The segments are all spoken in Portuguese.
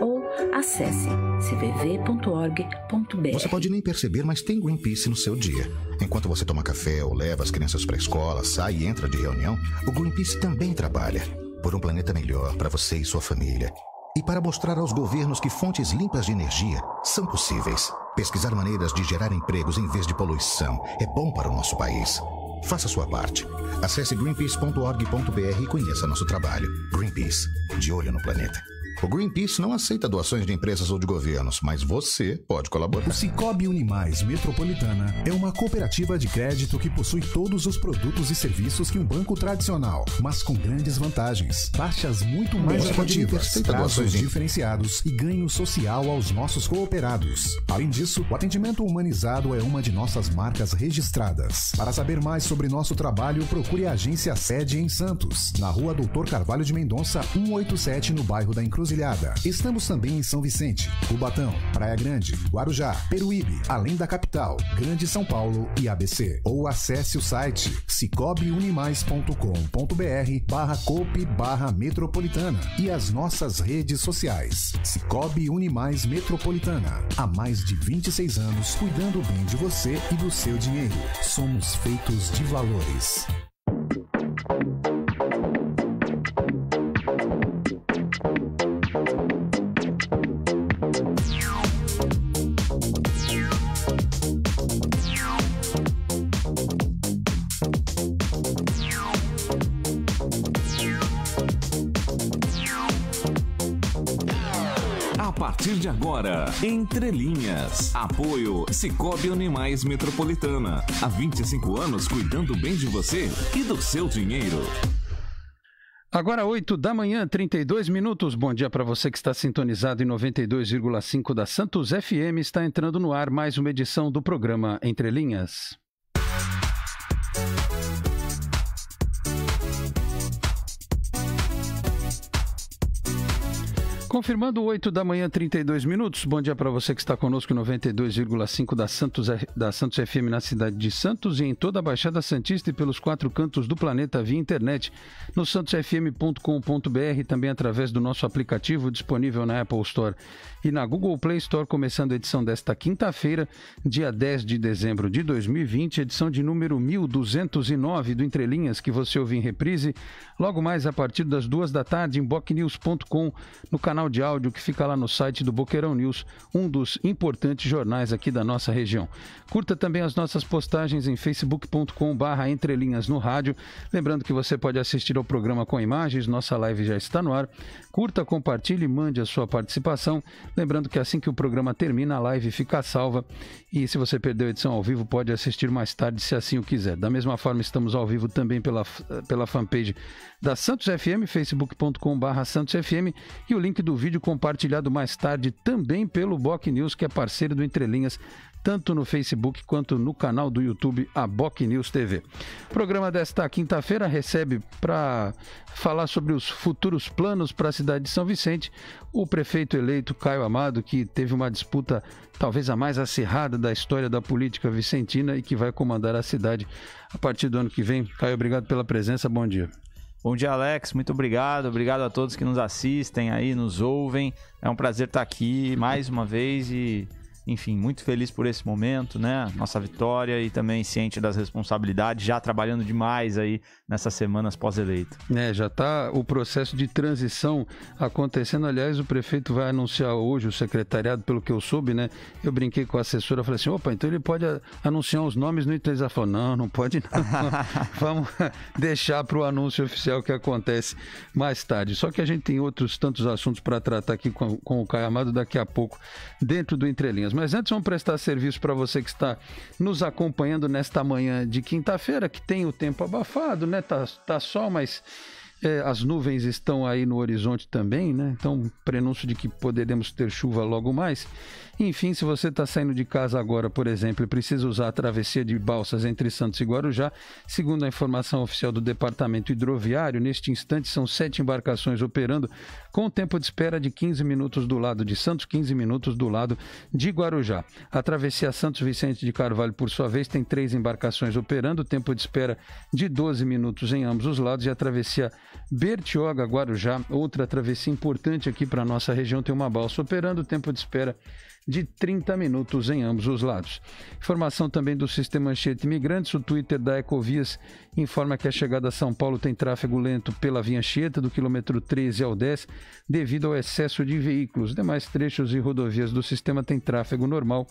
ou acesse cvv.org.br. Você pode nem perceber, mas tem Greenpeace no seu dia. Enquanto você toma café ou leva as crianças para a escola, sai e entra de reunião, o Greenpeace também trabalha por um planeta melhor para você e sua família. E para mostrar aos governos que fontes limpas de energia são possíveis. Pesquisar maneiras de gerar empregos em vez de poluição é bom para o nosso país. Faça sua parte. Acesse greenpeace.org.br e conheça nosso trabalho. Greenpeace, de olho no planeta. O Greenpeace não aceita doações de empresas ou de governos, mas você pode colaborar. O Cicobi Unimais Metropolitana é uma cooperativa de crédito que possui todos os produtos e serviços que um banco tradicional, mas com grandes vantagens. Taxas muito mais atrativas, prazos diferenciados e ganho social aos nossos cooperados. Além disso, o atendimento humanizado é uma de nossas marcas registradas. Para saber mais sobre nosso trabalho, procure a agência sede em Santos, na rua Doutor Carvalho de Mendonça, 187, no bairro da Inclusão. Encruzilhada. Estamos também em São Vicente, Cubatão, Praia Grande, Guarujá, Peruíbe, além da capital, Grande São Paulo e ABC. Ou acesse o site cicobiunimais.com.br barra cope barra metropolitana e as nossas redes sociais. Cicobi Unimais Metropolitana. Há mais de 26 anos cuidando bem de você e do seu dinheiro. Somos feitos de valores. partir de agora, Entre Linhas. Apoio Cicobi Animais Metropolitana. Há 25 anos cuidando bem de você e do seu dinheiro. Agora 8 da manhã, 32 minutos. Bom dia para você que está sintonizado em 92,5 da Santos FM. Está entrando no ar mais uma edição do programa Entre Linhas. Confirmando 8 da manhã, 32 minutos. Bom dia para você que está conosco 92,5 da Santos, da Santos FM na cidade de Santos e em toda a Baixada Santista e pelos quatro cantos do planeta via internet no santosfm.com.br também através do nosso aplicativo disponível na Apple Store e na Google Play Store, começando a edição desta quinta-feira, dia 10 de dezembro de 2020, edição de número 1209 do Entrelinhas, que você ouve em reprise, logo mais a partir das duas da tarde em bocnews.com, no canal canal de áudio que fica lá no site do Boqueirão News, um dos importantes jornais aqui da nossa região. Curta também as nossas postagens em facebook.com/barra entrelinhas no rádio. Lembrando que você pode assistir ao programa com imagens, nossa live já está no ar. Curta, compartilhe e mande a sua participação. Lembrando que assim que o programa termina, a live fica salva. E se você perdeu a edição ao vivo, pode assistir mais tarde se assim o quiser. Da mesma forma, estamos ao vivo também pela, pela fanpage da Santos FM, facebook.com.br FM e o link do vídeo compartilhado mais tarde também pelo Boc News, que é parceiro do Entrelinhas, tanto no Facebook quanto no canal do YouTube, a Boc News TV. O programa desta quinta-feira recebe para falar sobre os futuros planos para a cidade de São Vicente o prefeito eleito Caio Amado, que teve uma disputa talvez a mais acirrada da história da política vicentina e que vai comandar a cidade a partir do ano que vem. Caio, obrigado pela presença, bom dia. Bom dia, Alex. Muito obrigado. Obrigado a todos que nos assistem aí, nos ouvem. É um prazer estar aqui mais uma vez e enfim, muito feliz por esse momento, né? Nossa vitória e também ciente das responsabilidades, já trabalhando demais aí nessas semanas pós-eleito. É, já está o processo de transição acontecendo. Aliás, o prefeito vai anunciar hoje o secretariado, pelo que eu soube, né? Eu brinquei com a assessora, falei assim: opa, então ele pode anunciar os nomes no Inter. Ela falou: não, não pode não. Vamos deixar para o anúncio oficial que acontece mais tarde. Só que a gente tem outros tantos assuntos para tratar aqui com, com o Caio Amado daqui a pouco, dentro do Entrelinhas. Mas antes vamos prestar serviço para você que está nos acompanhando nesta manhã de quinta-feira, que tem o tempo abafado, né? Tá, tá sol, mas é, as nuvens estão aí no horizonte também, né? Então, prenúncio de que poderemos ter chuva logo mais. Enfim, se você está saindo de casa agora, por exemplo, e precisa usar a travessia de balsas entre Santos e Guarujá, segundo a informação oficial do Departamento Hidroviário, neste instante são sete embarcações operando, com tempo de espera de 15 minutos do lado de Santos, 15 minutos do lado de Guarujá. A travessia Santos Vicente de Carvalho, por sua vez, tem três embarcações operando, tempo de espera de 12 minutos em ambos os lados, e a travessia Bertioga, Guarujá, outra travessia importante aqui para nossa região, tem uma balsa operando, o tempo de espera de 30 minutos em ambos os lados. Informação também do sistema Anchieta Imigrantes, o Twitter da Ecovias informa que a chegada a São Paulo tem tráfego lento pela Via Anchieta, do quilômetro 13 ao 10, devido ao excesso de veículos. Demais trechos e rodovias do sistema têm tráfego normal,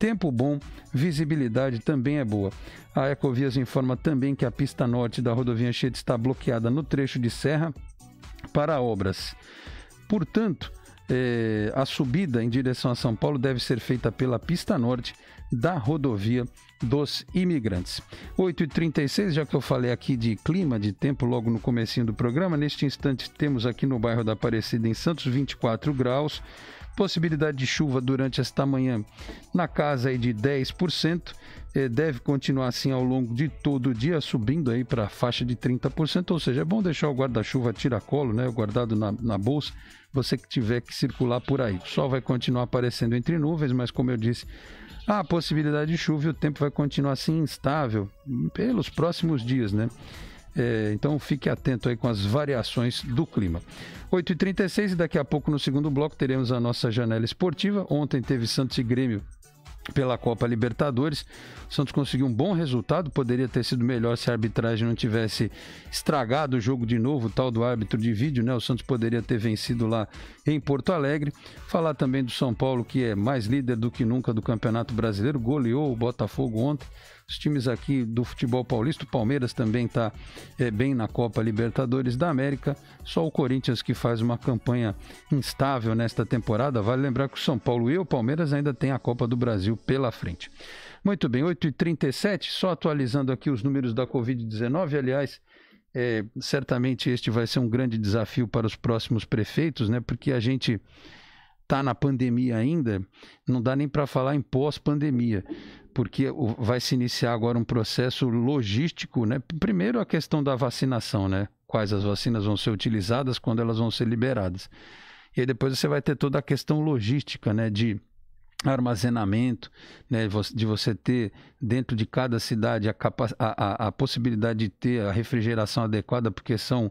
Tempo bom, visibilidade também é boa. A Ecovias informa também que a pista norte da rodovia Anchieta está bloqueada no trecho de serra para obras. Portanto, eh, a subida em direção a São Paulo deve ser feita pela pista norte da rodovia dos imigrantes. 8h36, já que eu falei aqui de clima, de tempo, logo no comecinho do programa, neste instante temos aqui no bairro da Aparecida, em Santos, 24 graus, possibilidade de chuva durante esta manhã na casa aí de 10%, eh, deve continuar assim ao longo de todo o dia, subindo aí para a faixa de 30%, ou seja, é bom deixar o guarda-chuva tiracolo, né, guardado na, na bolsa, você que tiver que circular por aí. O sol vai continuar aparecendo entre nuvens, mas como eu disse, há a possibilidade de chuva e o tempo vai continuar assim instável pelos próximos dias, né? É, então fique atento aí com as variações do clima. 8h36 e daqui a pouco no segundo bloco teremos a nossa janela esportiva. Ontem teve Santos e Grêmio pela Copa Libertadores. O Santos conseguiu um bom resultado, poderia ter sido melhor se a arbitragem não tivesse estragado o jogo de novo, tal do árbitro de vídeo, né? O Santos poderia ter vencido lá em Porto Alegre. Falar também do São Paulo, que é mais líder do que nunca do Campeonato Brasileiro, goleou o Botafogo ontem. Os times aqui do futebol paulista, o Palmeiras também está é, bem na Copa Libertadores da América. Só o Corinthians que faz uma campanha instável nesta temporada. Vale lembrar que o São Paulo e o Palmeiras ainda têm a Copa do Brasil pela frente. Muito bem, 8h37, só atualizando aqui os números da Covid-19. Aliás, é, certamente este vai ser um grande desafio para os próximos prefeitos, né? Porque a gente está na pandemia ainda, não dá nem para falar em pós-pandemia porque vai se iniciar agora um processo logístico, né? Primeiro a questão da vacinação, né? Quais as vacinas vão ser utilizadas, quando elas vão ser liberadas. E aí depois você vai ter toda a questão logística, né? De armazenamento, né, de você ter dentro de cada cidade a, a, a, possibilidade de ter a refrigeração adequada, porque são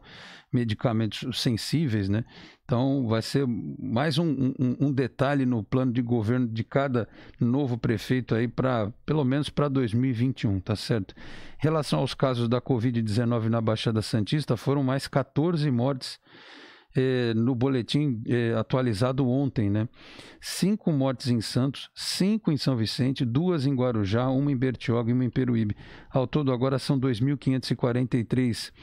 medicamentos sensíveis, né? Então, vai ser mais um, um, um detalhe no plano de governo de cada novo prefeito aí para, pelo menos para 2021, tá certo? Em relação aos casos da Covid-19 na Baixada Santista, foram mais 14 mortes eh, no boletim eh, atualizado ontem, né? Cinco mortes em Santos, cinco em São Vicente, duas em Guarujá, uma em Bertioga e uma em Peruíbe. Ao todo, agora são 2.543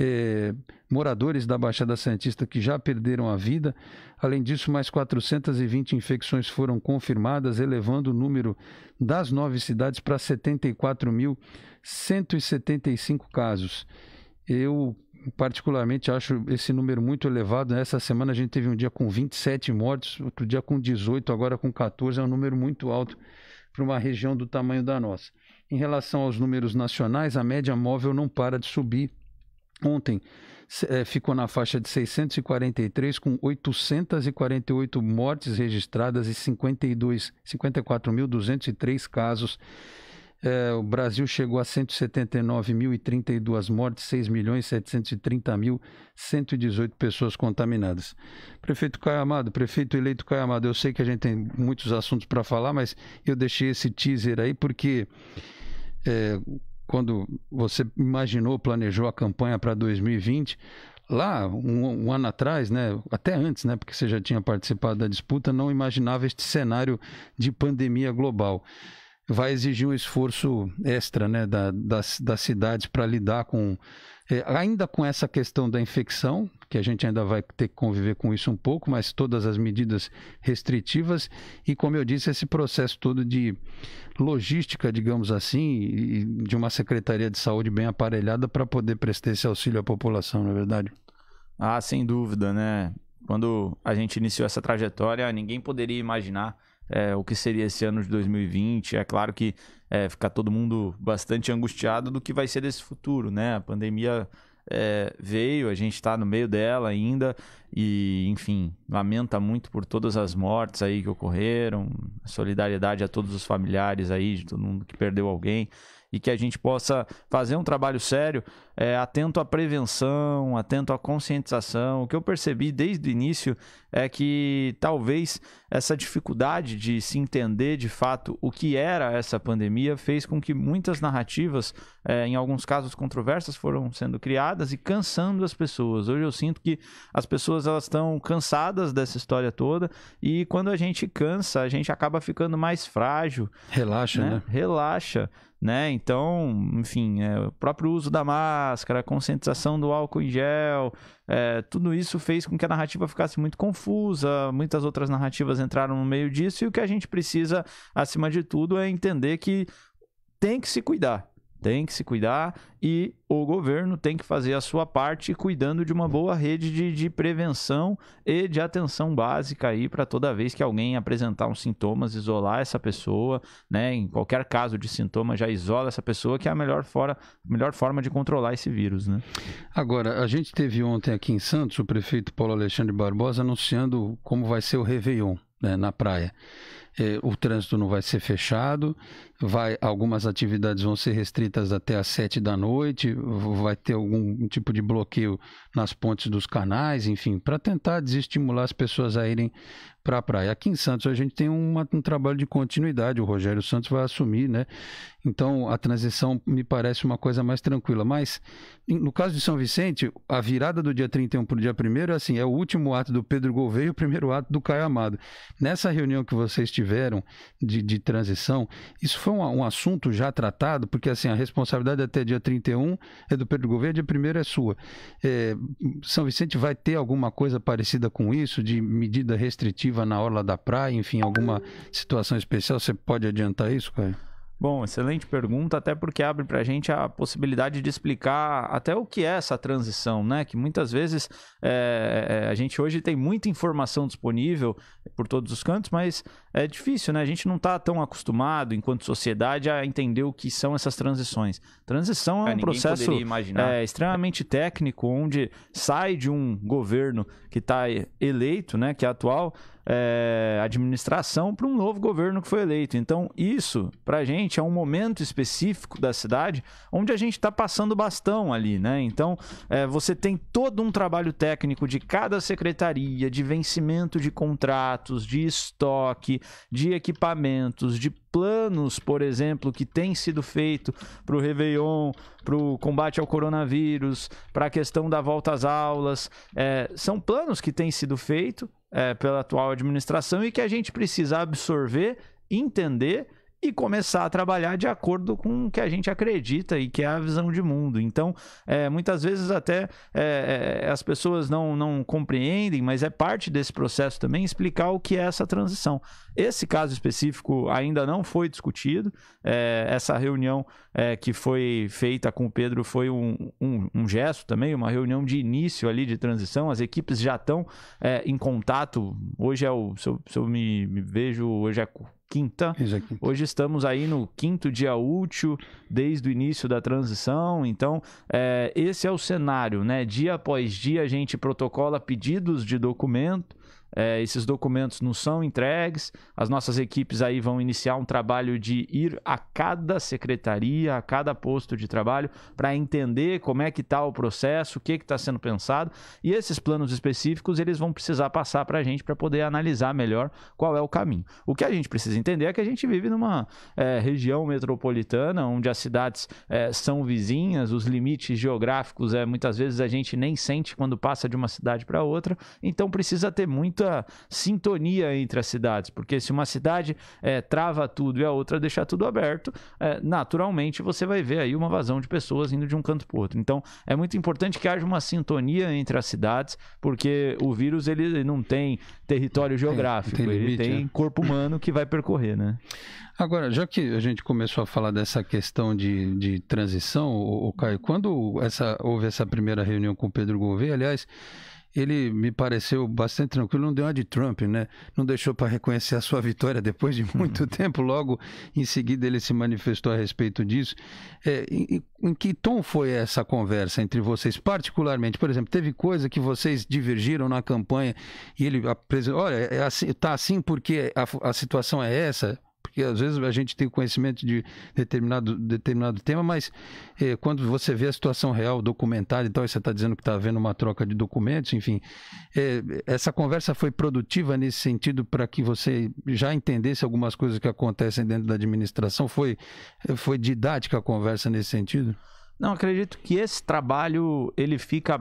é, moradores da Baixada Santista que já perderam a vida. Além disso, mais 420 infecções foram confirmadas, elevando o número das nove cidades para 74.175 casos. Eu particularmente acho esse número muito elevado. Nessa semana a gente teve um dia com 27 mortes, outro dia com 18, agora com 14, é um número muito alto para uma região do tamanho da nossa. Em relação aos números nacionais, a média móvel não para de subir. Ontem é, ficou na faixa de 643, com 848 mortes registradas e 54.203 casos. É, o Brasil chegou a 179.032 mortes, 6.730.118 milhões pessoas contaminadas. Prefeito Caio Amado, prefeito eleito Caio Amado, eu sei que a gente tem muitos assuntos para falar, mas eu deixei esse teaser aí porque é, quando você imaginou, planejou a campanha para 2020, lá um, um, ano atrás, né, até antes, né, porque você já tinha participado da disputa, não imaginava este cenário de pandemia global vai exigir um esforço extra né, da, das, das cidades para lidar com, é, ainda com essa questão da infecção, que a gente ainda vai ter que conviver com isso um pouco, mas todas as medidas restritivas e, como eu disse, esse processo todo de logística, digamos assim, de uma Secretaria de Saúde bem aparelhada para poder prestar esse auxílio à população, não é verdade? Ah, sem dúvida, né? Quando a gente iniciou essa trajetória, ninguém poderia imaginar é, o que seria esse ano de 2020. É claro que é, fica todo mundo bastante angustiado do que vai ser desse futuro, né? A pandemia é, veio, a gente está no meio dela ainda e, enfim, lamenta muito por todas as mortes aí que ocorreram, solidariedade a todos os familiares aí, de todo mundo que perdeu alguém e que a gente possa fazer um trabalho sério é, atento à prevenção, atento à conscientização. O que eu percebi desde o início é que talvez essa dificuldade de se entender de fato o que era essa pandemia fez com que muitas narrativas, é, em alguns casos controversas, foram sendo criadas e cansando as pessoas. Hoje eu sinto que as pessoas elas estão cansadas dessa história toda e quando a gente cansa, a gente acaba ficando mais frágil. Relaxa, né? né? Relaxa, né? Então, enfim, é, o próprio uso da máscara máscara, a conscientização do álcool em gel, é, tudo isso fez com que a narrativa ficasse muito confusa, muitas outras narrativas entraram no meio disso, e o que a gente precisa, acima de tudo, é entender que tem que se cuidar. Tem que se cuidar e o governo tem que fazer a sua parte cuidando de uma boa rede de, de prevenção e de atenção básica aí para toda vez que alguém apresentar uns sintomas, isolar essa pessoa, né? Em qualquer caso de sintoma, já isola essa pessoa, que é a melhor, fora, melhor forma de controlar esse vírus, né? Agora, a gente teve ontem aqui em Santos o prefeito Paulo Alexandre Barbosa anunciando como vai ser o Réveillon né, na praia eh, o trânsito não vai ser fechado, vai, algumas atividades vão ser restritas até às sete da noite, vai ter algum tipo de bloqueio nas pontes dos canais, enfim, para tentar desestimular as pessoas a irem para a praia. Aqui em Santos a gente tem uma, um trabalho de continuidade, o Rogério Santos vai assumir, né? Então a transição me parece uma coisa mais tranquila. Mas no caso de São Vicente, a virada do dia 31 para o dia 1 é assim: é o último ato do Pedro Gouveia e o primeiro ato do Caio Amado. Nessa reunião que vocês tiveram de, de transição, isso foi um, um, assunto já tratado, porque assim, a responsabilidade até dia 31 é do Pedro Gouveia, dia 1 é sua. É, São Vicente vai ter alguma coisa parecida com isso, de medida restritiva? na orla da praia, enfim, alguma situação especial? Você pode adiantar isso, Caio? Bom, excelente pergunta, até porque abre para a gente a possibilidade de explicar até o que é essa transição, né? Que muitas vezes é, a gente hoje tem muita informação disponível por todos os cantos, mas é difícil, né? A gente não está tão acostumado, enquanto sociedade, a entender o que são essas transições. Transição é, é um processo é, extremamente técnico, onde sai de um governo que está eleito, né? Que é atual, é, administração para um novo governo que foi eleito. Então, isso, para a gente, é um momento específico da cidade onde a gente está passando bastão ali, né? Então, é, você tem todo um trabalho técnico de cada secretaria, de vencimento de contratos, de estoque, de equipamentos, de planos, por exemplo, que tem sido feito para o Réveillon, para o combate ao coronavírus, para a questão da volta às aulas. É, são planos que têm sido feitos é, pela atual administração e que a gente precisa absorver, entender e começar a trabalhar de acordo com o que a gente acredita e que é a visão de mundo. Então, é, muitas vezes até é, é, as pessoas não, não compreendem, mas é parte desse processo também explicar o que é essa transição. Esse caso específico ainda não foi discutido. É, essa reunião é, que foi feita com o Pedro foi um, um, um, gesto também, uma reunião de início ali de transição. As equipes já estão é, em contato. Hoje é o, se eu, se eu me, me vejo, hoje é quinta. É, é quinta. Hoje estamos aí no quinto dia útil desde o início da transição. Então, é, esse é o cenário, né? Dia após dia a gente protocola pedidos de documento é, esses documentos não são entregues. As nossas equipes aí vão iniciar um trabalho de ir a cada secretaria, a cada posto de trabalho, para entender como é que está o processo, o que está sendo pensado. E esses planos específicos eles vão precisar passar para a gente para poder analisar melhor qual é o caminho. O que a gente precisa entender é que a gente vive numa é, região metropolitana, onde as cidades é, são vizinhas, os limites geográficos é, muitas vezes a gente nem sente quando passa de uma cidade para outra. Então precisa ter muito muita sintonia entre as cidades, porque se uma cidade é, trava tudo e a outra deixar tudo aberto, é, naturalmente você vai ver aí uma vazão de pessoas indo de um canto para o outro. Então é muito importante que haja uma sintonia entre as cidades, porque o vírus ele não tem território geográfico, tem, tem limite, ele tem corpo humano que vai percorrer, né? Agora, já que a gente começou a falar dessa questão de, de transição, o Caio, quando essa, houve essa primeira reunião com o Pedro Gouveia, aliás, ele me pareceu bastante tranquilo, não deu uma de Trump, né? Não deixou para reconhecer a sua vitória depois de uhum. muito tempo, logo em seguida ele se manifestou a respeito disso. É, em, em, que tom foi essa conversa entre vocês, particularmente? Por exemplo, teve coisa que vocês divergiram na campanha e ele apresentou, olha, está é assim, tá assim porque a, a situação é essa? Porque às vezes a gente tem conhecimento de determinado, determinado tema, mas é, quando você vê a situação real, documentada e tal, e você está dizendo que está havendo uma troca de documentos, enfim. É, essa conversa foi produtiva nesse sentido para que você já entendesse algumas coisas que acontecem dentro da administração? Foi, foi didática a conversa nesse sentido? Não, acredito que esse trabalho ele fica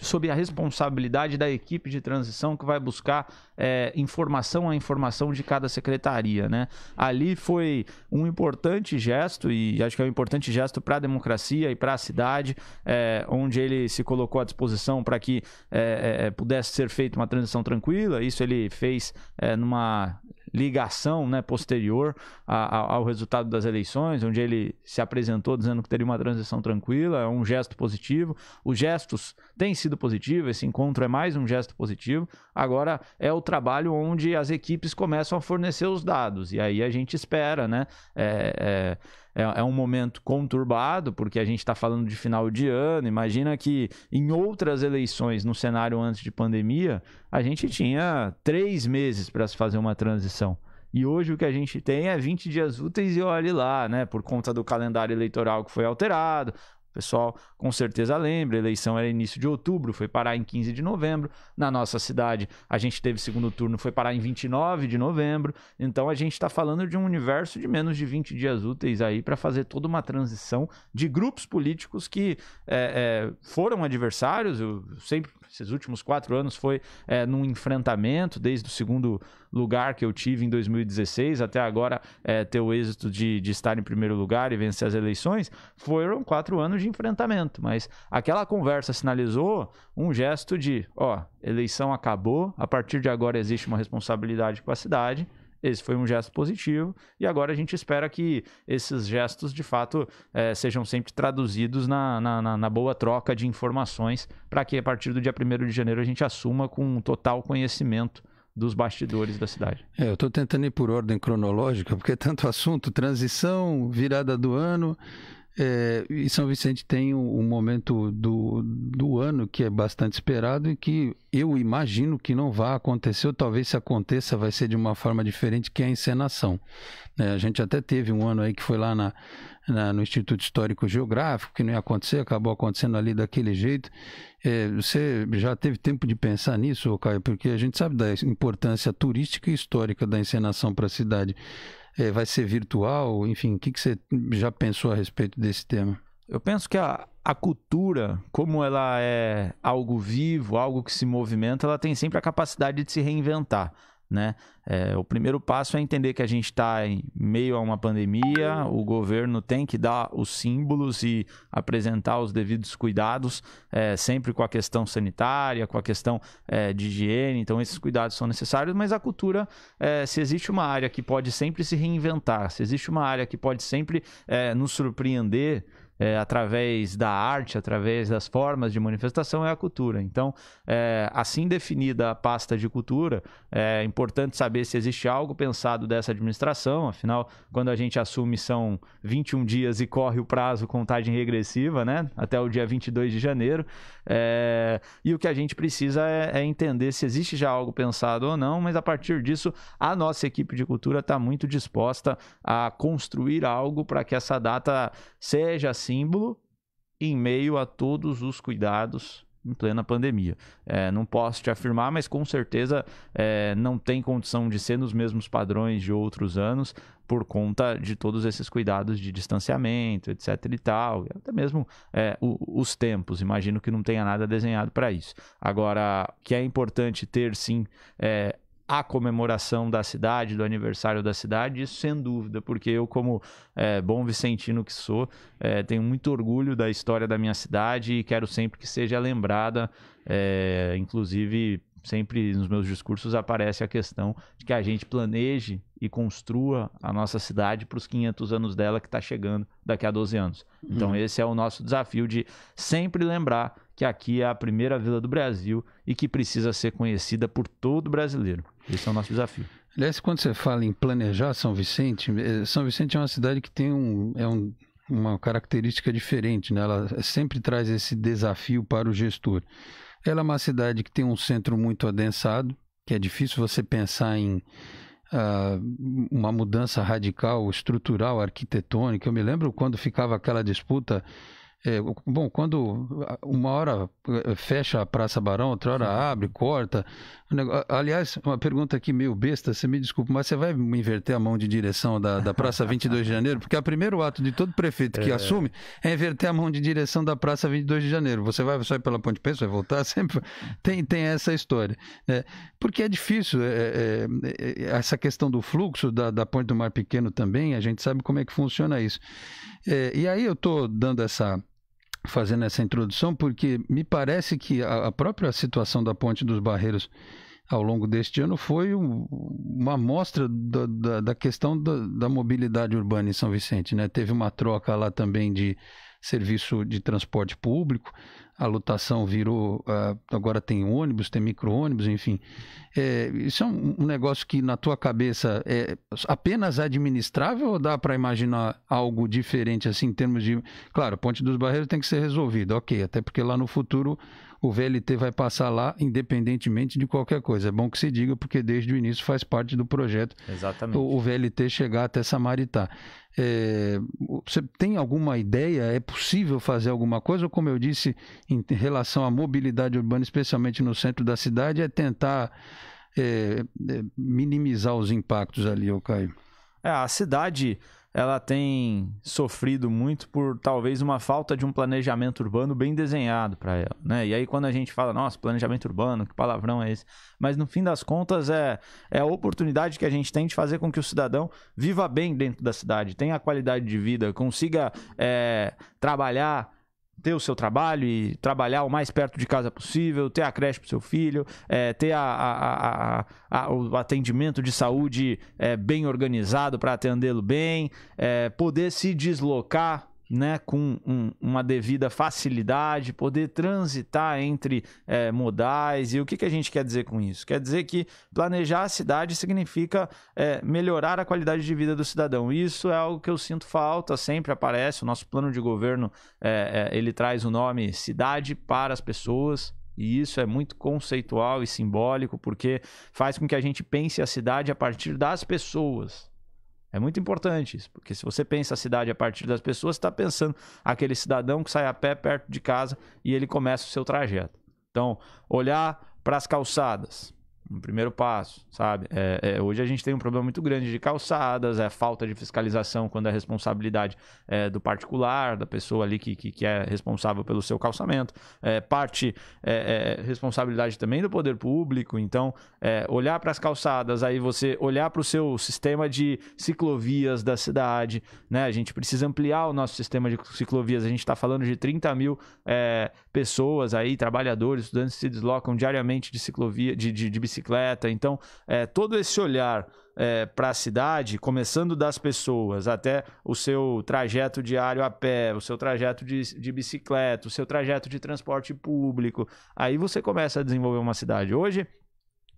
sob a responsabilidade da equipe de transição que vai buscar é, informação a informação de cada secretaria, né? Ali foi um importante gesto e acho que é um importante gesto para a democracia e para a cidade, é, onde ele se colocou à disposição para que é, é, é, pudesse ser feita uma transição tranquila. Isso ele fez é, numa ligação né, posterior a, a, ao resultado das eleições, onde ele se apresentou dizendo que teria uma transição tranquila, é um gesto positivo. Os gestos têm sido positivos, esse encontro é mais um gesto positivo. Agora é o trabalho onde as equipes começam a fornecer os dados, e aí a gente espera, né? É, é, é, é um momento conturbado, porque a gente está falando de final de ano. Imagina que em outras eleições, no cenário antes de pandemia, a gente tinha três meses para se fazer uma transição. E hoje o que a gente tem é 20 dias úteis e olhe lá, né? Por conta do calendário eleitoral que foi alterado, o pessoal com certeza lembra, a eleição era início de outubro, foi parar em 15 de novembro. Na nossa cidade, a gente teve segundo turno, foi parar em 29 de novembro. Então a gente está falando de um universo de menos de 20 dias úteis aí para fazer toda uma transição de grupos políticos que é, é, foram adversários. Eu sempre esses últimos quatro anos foi é, num enfrentamento, desde o segundo lugar que eu tive em 2016 até agora é, ter o êxito de, de estar em primeiro lugar e vencer as eleições, foram quatro anos de enfrentamento. Mas aquela conversa sinalizou um gesto de: ó, eleição acabou, a partir de agora existe uma responsabilidade com a cidade esse foi um gesto positivo e agora a gente espera que esses gestos, de fato, é, sejam sempre traduzidos na, na, na boa troca de informações para que a partir do dia 1 de janeiro a gente assuma com total conhecimento dos bastidores da cidade. É, eu estou tentando ir por ordem cronológica, porque é tanto assunto, transição, virada do ano, é, e São Vicente tem um, um momento do, do ano que é bastante esperado e que eu imagino que não vá acontecer, ou talvez se aconteça, vai ser de uma forma diferente, que é a encenação. É, a gente até teve um ano aí que foi lá na, na, no Instituto Histórico Geográfico, que não ia acontecer, acabou acontecendo ali daquele jeito. É, você já teve tempo de pensar nisso, Caio? Porque a gente sabe da importância turística e histórica da encenação para a cidade é, vai ser virtual? Enfim, o que, que você já pensou a respeito desse tema? Eu penso que a, a cultura, como ela é algo vivo, algo que se movimenta, ela tem sempre a capacidade de se reinventar. Né? É, o primeiro passo é entender que a gente está em meio a uma pandemia, o governo tem que dar os símbolos e apresentar os devidos cuidados, é, sempre com a questão sanitária, com a questão é, de higiene, então esses cuidados são necessários, mas a cultura, é, se existe uma área que pode sempre se reinventar, se existe uma área que pode sempre é, nos surpreender, é, através da arte, através das formas de manifestação, é a cultura. Então, é, assim definida a pasta de cultura, é importante saber se existe algo pensado dessa administração, afinal, quando a gente assume são 21 dias e corre o prazo contagem regressiva, né? Até o dia 22 de janeiro. É, e o que a gente precisa é, é, entender se existe já algo pensado ou não, mas a partir disso, a nossa equipe de cultura está muito disposta a construir algo para que essa data seja assim símbolo em meio a todos os cuidados em plena pandemia. É, não posso te afirmar, mas com certeza é, não tem condição de ser nos mesmos padrões de outros anos por conta de todos esses cuidados de distanciamento, etc. e tal, até mesmo é, o, os tempos. Imagino que não tenha nada desenhado para isso. Agora, que é importante ter sim é, a comemoração da cidade, do aniversário da cidade, isso sem dúvida, porque eu, como é, bom vicentino que sou, é, tenho muito orgulho da história da minha cidade e quero sempre que seja lembrada, é, inclusive. Sempre nos meus discursos aparece a questão de que a gente planeje e construa a nossa cidade para os 500 anos dela que está chegando daqui a 12 anos. Então, uhum. esse é o nosso desafio de sempre lembrar que aqui é a primeira vila do Brasil e que precisa ser conhecida por todo brasileiro. Esse é o nosso desafio. Aliás, quando você fala em planejar São Vicente, eh, São Vicente é uma cidade que tem um, é um, uma característica diferente, né? ela sempre traz esse desafio para o gestor. Ela é uma cidade que tem um centro muito adensado, que é difícil você pensar em uh, uma mudança radical, estrutural, arquitetônica. Eu me lembro quando ficava aquela disputa é, bom, quando uma hora eh, fecha a Praça Barão, outra hora abre, corta. Aliás, uma pergunta aqui meio besta, você me desculpa, mas você vai me inverter a mão de direção da, da Praça 22 de Janeiro? Porque é o primeiro ato de todo prefeito que é. assume é inverter a mão de direção da Praça 22 de Janeiro. Você vai só pela Ponte Pensa, vai voltar, sempre tem, tem essa história. Né? Porque é difícil, é, é, é, essa questão do fluxo da, da Ponte do Mar Pequeno também, a gente sabe como é que funciona isso. É, e aí eu estou dando essa fazendo essa introdução, porque me parece que a, a própria situação da Ponte dos Barreiros ao longo deste ano foi um, uma amostra da, da, da questão da, da, mobilidade urbana em São Vicente. Né? Teve uma troca lá também de serviço de transporte público, a lotação virou. Ah, agora tem ônibus, tem micro-ônibus, enfim. É, isso é um, um, negócio que, na tua cabeça, é apenas administrável ou dá para imaginar algo diferente, assim, em termos de. Claro, a Ponte dos Barreiros tem que ser resolvido ok, até porque lá no futuro o VLT vai passar lá independentemente de qualquer coisa. É bom que se diga, porque desde o início faz parte do projeto Exatamente. o, o VLT chegar até Samaritá. É, você tem alguma ideia? É possível fazer alguma coisa? Ou, como eu disse, em relação à mobilidade urbana, especialmente no centro da cidade, é tentar é, é, minimizar os impactos ali, ô Caio? É, a cidade ela tem sofrido muito por talvez uma falta de um planejamento urbano bem desenhado para ela, né? E aí quando a gente fala, nossa, planejamento urbano, que palavrão é esse? Mas no fim das contas é, é a oportunidade que a gente tem de fazer com que o cidadão viva bem dentro da cidade, tenha qualidade de vida, consiga é, trabalhar ter o seu trabalho e trabalhar o mais perto de casa possível, ter a creche para seu filho, é, ter a, a, a, o atendimento de saúde é, bem organizado para atendê-lo bem, é, poder se deslocar né, com um, uma devida facilidade, poder transitar entre é, modais. E o que, que a gente quer dizer com isso? Quer dizer que planejar a cidade significa é, melhorar a qualidade de vida do cidadão. Isso é algo que eu sinto falta, sempre aparece. O nosso plano de governo é, é ele traz o nome Cidade para as Pessoas. E isso é muito conceitual e simbólico, porque faz com que a gente pense a cidade a partir das pessoas, é muito importante isso, porque se você pensa a cidade a partir das pessoas, está pensando aquele cidadão que sai a pé perto de casa e ele começa o seu trajeto. Então, olhar para as calçadas, um primeiro passo, sabe? É, é, hoje a gente tem um problema muito grande de calçadas, é falta de fiscalização quando a é responsabilidade é, do particular, da pessoa ali que, que, que, é responsável pelo seu calçamento, é, parte é, é, responsabilidade também do poder público. Então, olhar para as calçadas, aí você olhar para o seu sistema de ciclovias da cidade, né? A gente precisa ampliar o nosso sistema de ciclovias. A gente está falando de 30 mil pessoas aí, trabalhadores, estudantes se deslocam diariamente de ciclovia, de, de, de bicicleta bicicleta. Então, é, todo esse olhar é, para a cidade, começando das pessoas até o seu trajeto diário a pé, o seu trajeto de, de, bicicleta, o seu trajeto de transporte público. Aí você começa a desenvolver uma cidade. Hoje.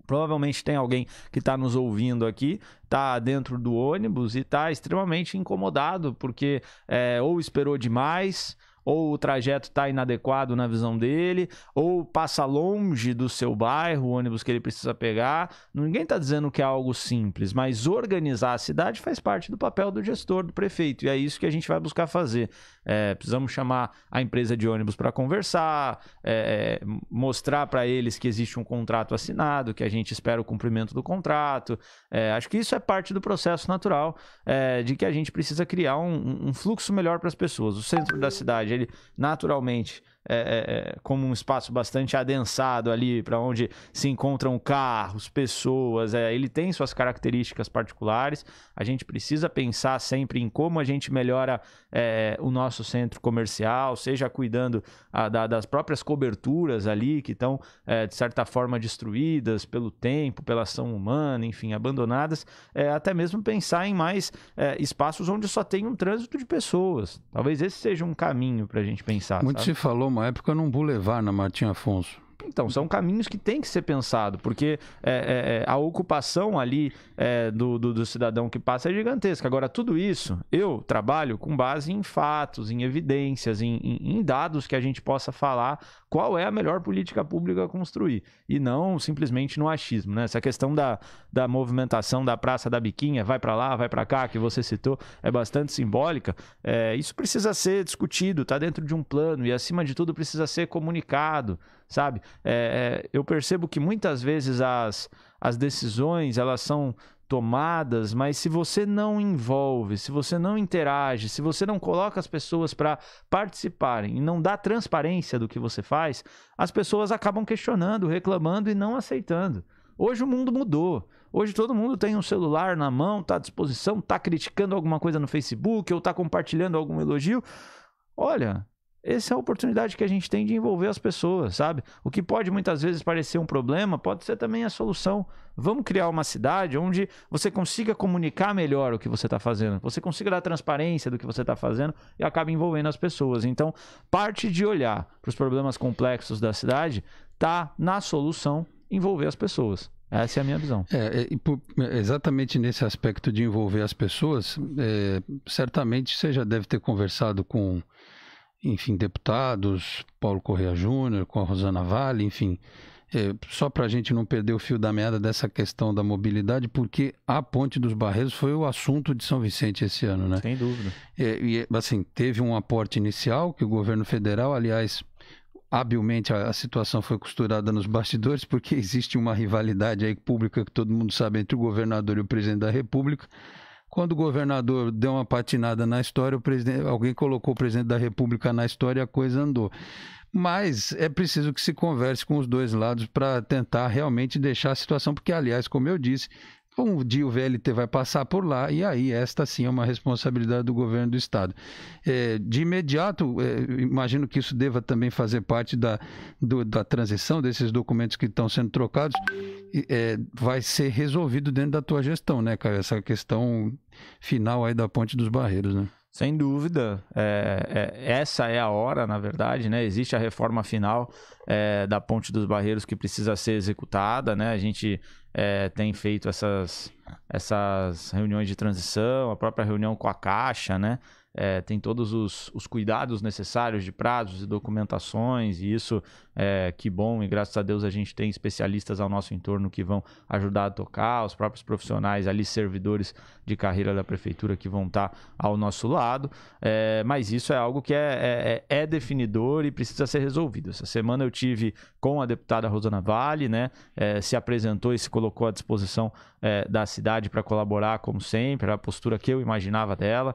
Provavelmente tem alguém que está nos ouvindo aqui, está dentro do ônibus e está extremamente incomodado porque é, ou esperou demais, ou o trajeto está inadequado na visão dele, ou passa longe do seu bairro, o ônibus que ele precisa pegar. Ninguém está dizendo que é algo simples, mas organizar a cidade faz parte do papel do gestor, do prefeito, e é isso que a gente vai buscar fazer. É, precisamos chamar a empresa de ônibus para conversar, é, é mostrar para eles que existe um contrato assinado, que a gente espera o cumprimento do contrato. É, acho que isso é parte do processo natural é, de que a gente precisa criar um, um fluxo melhor para as pessoas. O centro da cidade ele naturalmente é, é, é, como um espaço bastante adensado ali, para onde se encontram carros, pessoas. É, ele tem suas características particulares. A gente precisa pensar sempre em como a gente melhora é, o nosso centro comercial, seja cuidando a, da, das próprias coberturas ali, que estão, é, de certa forma, destruídas pelo tempo, pela ação humana, enfim, abandonadas. até mesmo pensar em mais espaços onde só tem um trânsito de pessoas. Talvez esse seja um caminho para a gente pensar. Muito sabe? se falou uma época num boulevard na Martim Afonso. Então, são caminhos que tem que ser pensado, porque é, é, é, a ocupação ali é, do, do, do, cidadão que passa é gigantesca. Agora, tudo isso eu trabalho com base em fatos, em evidências, em, em, em dados que a gente possa falar qual é a melhor política pública a construir. E não simplesmente no achismo, né? Essa questão da, da movimentação da Praça da Biquinha, vai para lá, vai para cá, que você citou, é bastante simbólica. É, isso precisa ser discutido, está dentro de um plano e, acima de tudo, precisa ser comunicado sabe? É, é, eu percebo que muitas vezes as, as decisões, elas são tomadas, mas se você não envolve, se você não interage, se você não coloca as pessoas para participarem e não dá transparência do que você faz, as pessoas acabam questionando, reclamando e não aceitando. Hoje o mundo mudou. Hoje todo mundo tem um celular na mão, está à disposição, está criticando alguma coisa no Facebook ou está compartilhando algum elogio. Olha, essa é a oportunidade que a gente tem de envolver as pessoas, sabe? O que pode muitas vezes parecer um problema, pode ser também a solução. Vamos criar uma cidade onde você consiga comunicar melhor o que você está fazendo, você consiga dar transparência do que você está fazendo e acaba envolvendo as pessoas. Então, parte de olhar para os problemas complexos da cidade está na solução envolver as pessoas. Essa é a minha visão. É, é, é, exatamente nesse aspecto de envolver as pessoas, é, certamente você já deve ter conversado com enfim, deputados, Paulo Correa Júnior, com a Rosana Vale, enfim, é, só para a gente não perder o fio da meada dessa questão da mobilidade, porque a Ponte dos Barreiros foi o assunto de São Vicente esse ano, né? Sem dúvida. É, e, assim, teve um aporte inicial que o governo federal, aliás, habilmente a, a, situação foi costurada nos bastidores, porque existe uma rivalidade aí pública que todo mundo sabe entre o governador e o presidente da República. Quando o governador deu uma patinada na história, alguém colocou o presidente da República na história e a coisa andou. Mas é preciso que se converse com os dois lados para tentar realmente deixar a situação, porque, aliás, como eu disse, um dia o VLT vai passar por lá e aí esta sim é uma responsabilidade do governo do estado. É, de imediato, é, imagino que isso deva também fazer parte da, do, da transição desses documentos que estão sendo trocados. É, vai ser resolvido dentro da tua gestão, né, cara? Essa questão final aí da Ponte dos Barreiros, né? Sem dúvida. É, é, essa é a hora, na verdade, né? Existe a reforma final é, da Ponte dos Barreiros que precisa ser executada, né? A gente é, tem feito essas, essas reuniões de transição, a própria reunião com a Caixa, né? É, tem todos os, os cuidados necessários de prazos e documentações, e isso é, que bom, e graças a Deus a gente tem especialistas ao nosso entorno que vão ajudar a tocar, os próprios profissionais ali, servidores de carreira da prefeitura que vão estar tá ao nosso lado. É, mas isso é algo que é, é, é, é, definidor e precisa ser resolvido. Essa semana eu tive com a deputada Rosana Vale, né? É, se apresentou e se colocou à disposição é, da cidade para colaborar, como sempre, era a postura que eu imaginava dela.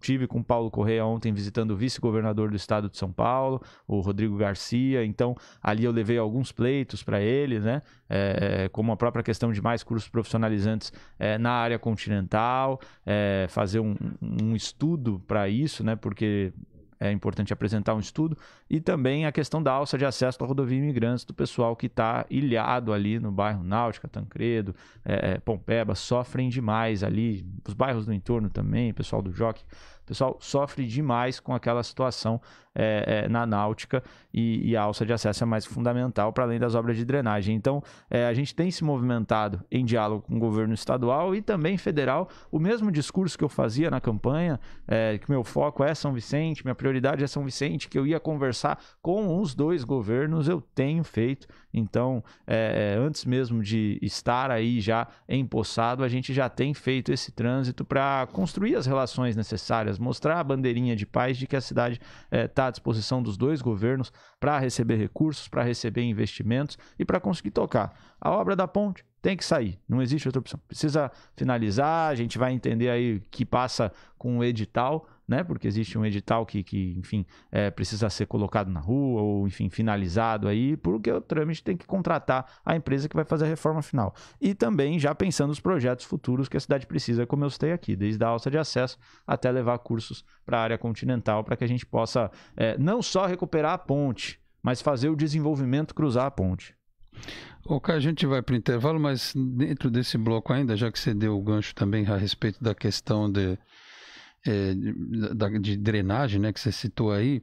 tive com Paulo Correia ontem visitando o vice-governador do estado de São Paulo, o Rodrigo Garcia então ali eu levei alguns pleitos para ele, né? É, como a própria questão de mais cursos profissionalizantes é, na área continental, é, fazer um, um estudo para isso, né? Porque é importante apresentar um estudo, e também a questão da alça de acesso à rodovia imigrantes do pessoal que está ilhado ali no bairro Náutica, Tancredo, é, é, Pompeba, sofrem demais ali, os bairros do entorno também, pessoal do Jockey, pessoal sofre demais com aquela situação é, é, na náutica e, e, a alça de acesso é mais fundamental para além das obras de drenagem. Então, é, a gente tem se movimentado em diálogo com o governo estadual e também federal. O mesmo discurso que eu fazia na campanha, é, que meu foco é São Vicente, minha prioridade é São Vicente, que eu ia conversar com os dois governos, eu tenho feito. Então, é, é, antes mesmo de estar aí já empossado, a gente já tem feito esse trânsito para construir as relações necessárias, mostrar a bandeirinha de paz de que a cidade está à disposição dos dois governos para receber recursos, para receber investimentos e para conseguir tocar. A obra da ponte tem que sair, não existe outra opção. Precisa finalizar, a gente vai entender aí que passa com o edital, né? Porque existe um edital que, que enfim, é, precisa ser colocado na rua ou, enfim, finalizado aí, porque o trâmite tem que contratar a empresa que vai fazer a reforma final. E também já pensando os projetos futuros que a cidade precisa, como eu citei aqui, desde a alça de acesso até levar cursos para a área continental, para que a gente possa é, não só recuperar a ponte, mas fazer o desenvolvimento cruzar a ponte. Ok, a gente vai para o intervalo, mas dentro desse bloco ainda, já que você deu o gancho também a respeito da questão de, é, da, de drenagem, né, que você citou aí,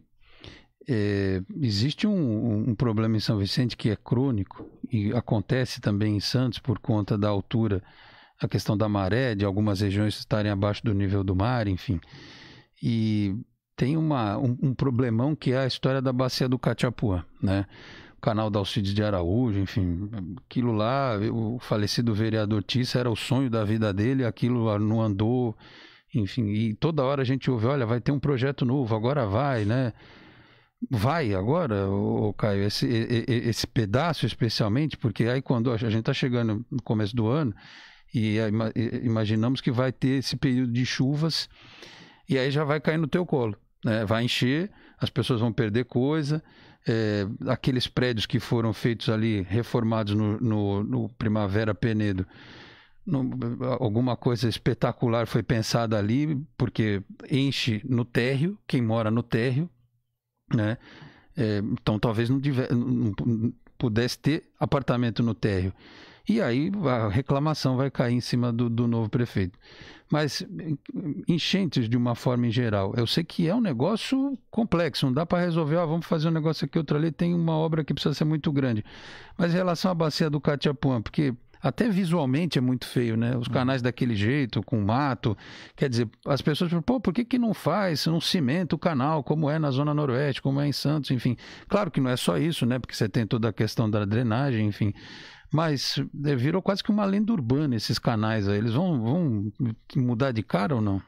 é, existe um, um, problema em São Vicente que é crônico e acontece também em Santos por conta da altura, a questão da maré, de algumas regiões estarem abaixo do nível do mar, enfim. E tem uma, um, um problemão que é a história da bacia do Catiapuã, né? O canal da Alcides de Araújo, enfim, aquilo lá, o falecido vereador Tissa era o sonho da vida dele, aquilo não andou, enfim, e toda hora a gente ouve, olha, vai ter um projeto novo, agora vai, né? Vai agora, o Caio, esse, esse pedaço especialmente, porque aí quando a gente está chegando no começo do ano e imaginamos que vai ter esse período de chuvas e aí já vai cair no teu colo, né? Vai encher, as pessoas vão perder coisa, é, aqueles prédios que foram feitos ali, reformados no, no, no Primavera Penedo, alguma coisa espetacular foi pensada ali, porque enche no térreo, quem mora no térreo, né? É, então talvez não, tiver, não, pudesse ter apartamento no térreo. E aí a reclamação vai cair em cima do, do novo prefeito. Mas enchentes de uma forma em geral, eu sei que é um negócio complexo, não dá para resolver, ah, vamos fazer um negócio aqui, outro ali, tem uma obra que precisa ser muito grande. Mas em relação à bacia do Catiapuã, porque até visualmente é muito feio, né? Os hum. canais daquele jeito, com mato. Quer dizer, as pessoas falam, pô, por que, que não faz, não cimenta o canal, como é na Zona Noroeste, como é em Santos, enfim. Claro que não é só isso, né? Porque você tem toda a questão da drenagem, enfim. Mas é, virou quase que uma lenda urbana esses canais aí. Eles vão, vão mudar de cara ou não?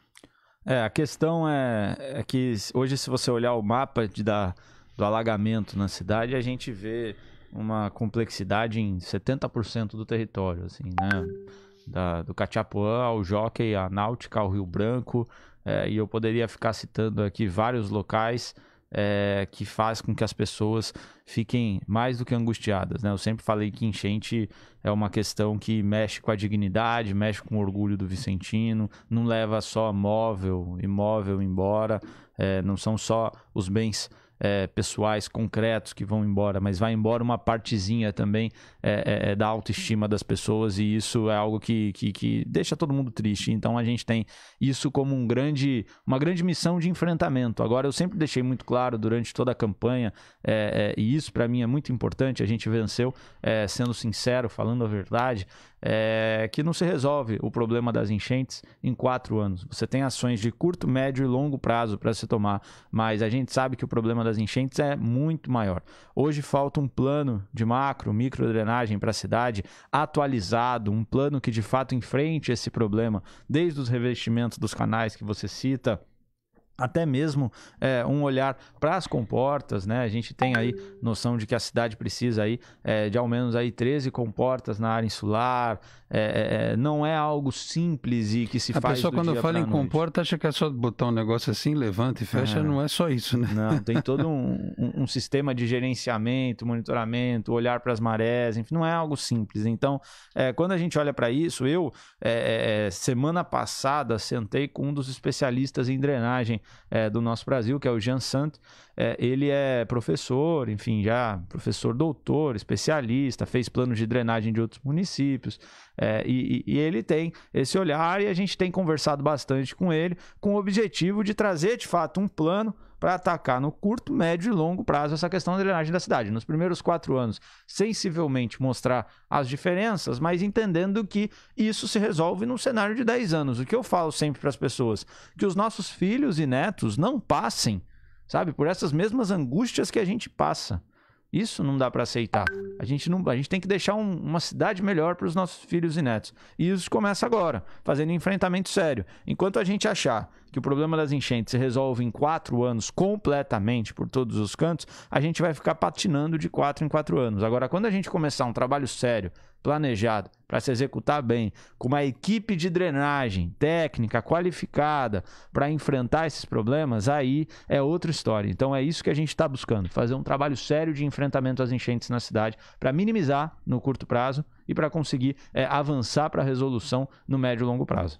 É, a questão é, é que hoje, se você olhar o mapa de, da, do alagamento na cidade, a gente vê uma complexidade em 70% do território, assim, né? Da, do Cachapuã ao Jockey, a Náutica, ao Rio Branco, é, e eu poderia ficar citando aqui vários locais é, que faz com que as pessoas fiquem mais do que angustiadas. Né? Eu sempre falei que enchente é uma questão que mexe com a dignidade, mexe com o orgulho do Vicentino, não leva só móvel, imóvel embora, é, não são só os bens é, pessoais, concretos que vão embora, mas vai embora uma partezinha também é, é, é, da autoestima das pessoas, e isso é algo que, que, que, deixa todo mundo triste. Então a gente tem isso como um grande, uma grande missão de enfrentamento. Agora, eu sempre deixei muito claro durante toda a campanha, é, é, e isso para mim é muito importante, a gente venceu sendo sincero, falando a verdade, é, que não se resolve o problema das enchentes em quatro anos. Você tem ações de curto, médio e longo prazo para se tomar, mas a gente sabe que o problema das enchentes é muito maior. Hoje falta um plano de macro, micro drenagem para a cidade atualizado, um plano que de fato enfrente esse problema, desde os revestimentos dos canais que você cita até mesmo é, um olhar para as comportas, né? A gente tem aí noção de que a cidade precisa aí é, de ao menos aí 13 comportas na área insular. É, é, é, não é algo simples e que se a faz. A pessoa quando fala em noite. comporta acha que é só botar um negócio assim, levanta e fecha. É. Não é só isso, né? Não, tem todo um, um, um sistema de gerenciamento, monitoramento, olhar para as marés, enfim, não é algo simples. Então, quando a gente olha para isso, eu semana passada sentei com um dos especialistas em drenagem é, do nosso Brasil, que é o Jean Sant. É, ele é professor, enfim, já professor doutor, especialista, fez planos de drenagem de outros municípios. É, e, e, ele tem esse olhar e a gente tem conversado bastante com ele, com o objetivo de trazer de fato um plano para atacar no curto, médio e longo prazo essa questão da drenagem da cidade. Nos primeiros quatro anos, sensivelmente mostrar as diferenças, mas entendendo que isso se resolve num cenário de 10 anos. O que eu falo sempre para as pessoas? Que os nossos filhos e netos não passem, sabe, por essas mesmas angústias que a gente passa. Isso não dá para aceitar. A gente, não, a gente tem que deixar um, uma cidade melhor para os nossos filhos e netos. E isso começa agora, fazendo um enfrentamento sério. Enquanto a gente achar que o problema das enchentes se resolve em quatro anos completamente por todos os cantos, a gente vai ficar patinando de quatro em quatro anos. Agora, quando a gente começar um trabalho sério, planejado, para se executar bem, com uma equipe de drenagem técnica, qualificada, para enfrentar esses problemas, aí é outra história. Então é isso que a gente está buscando: fazer um trabalho sério de enfrentamento às enchentes na cidade, para minimizar no curto prazo e para conseguir é, avançar para a resolução no médio e longo prazo.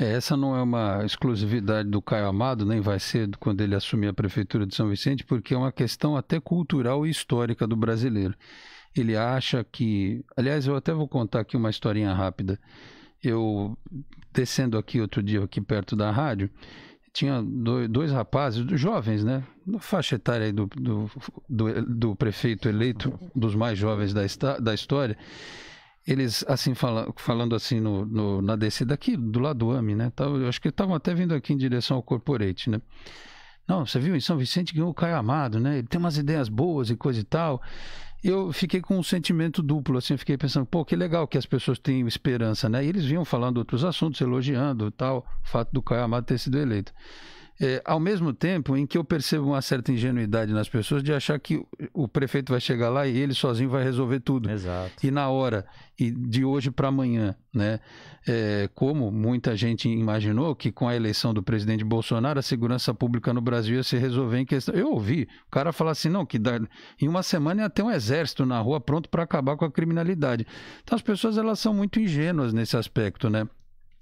É, essa não é uma exclusividade do Caio Amado, nem vai ser quando ele assumir a prefeitura de São Vicente, porque é uma questão até cultural e histórica do brasileiro. Ele acha que. Aliás, eu até vou contar aqui uma historinha rápida. Eu, descendo aqui outro dia, aqui perto da rádio, tinha dois, rapazes, jovens, né? Na faixa etária aí do, do, do, do prefeito eleito, dos mais jovens da, da história eles assim fala, falando assim no, no, na descida aqui do lado do AMI, né? Tava, eu acho que estavam até vindo aqui em direção ao corporate, né? Não, você viu em São Vicente ganhou o Caio Amado, né? Ele tem umas ideias boas e coisa e tal. Eu fiquei com um sentimento duplo, assim, fiquei pensando, pô, que legal que as pessoas têm esperança, né? E eles vinham falando outros assuntos, elogiando tal, o fato do Caio Amado ter sido eleito. É, ao mesmo tempo em que eu percebo uma certa ingenuidade nas pessoas de achar que o prefeito vai chegar lá e ele sozinho vai resolver tudo. Exato. E na hora, e de hoje para amanhã, né? É, como muita gente imaginou que com a eleição do presidente Bolsonaro a segurança pública no Brasil ia se resolver em questão. Eu ouvi o cara falar assim, não, que dá... em uma semana ia ter um exército na rua pronto para acabar com a criminalidade. Então as pessoas elas são muito ingênuas nesse aspecto, né?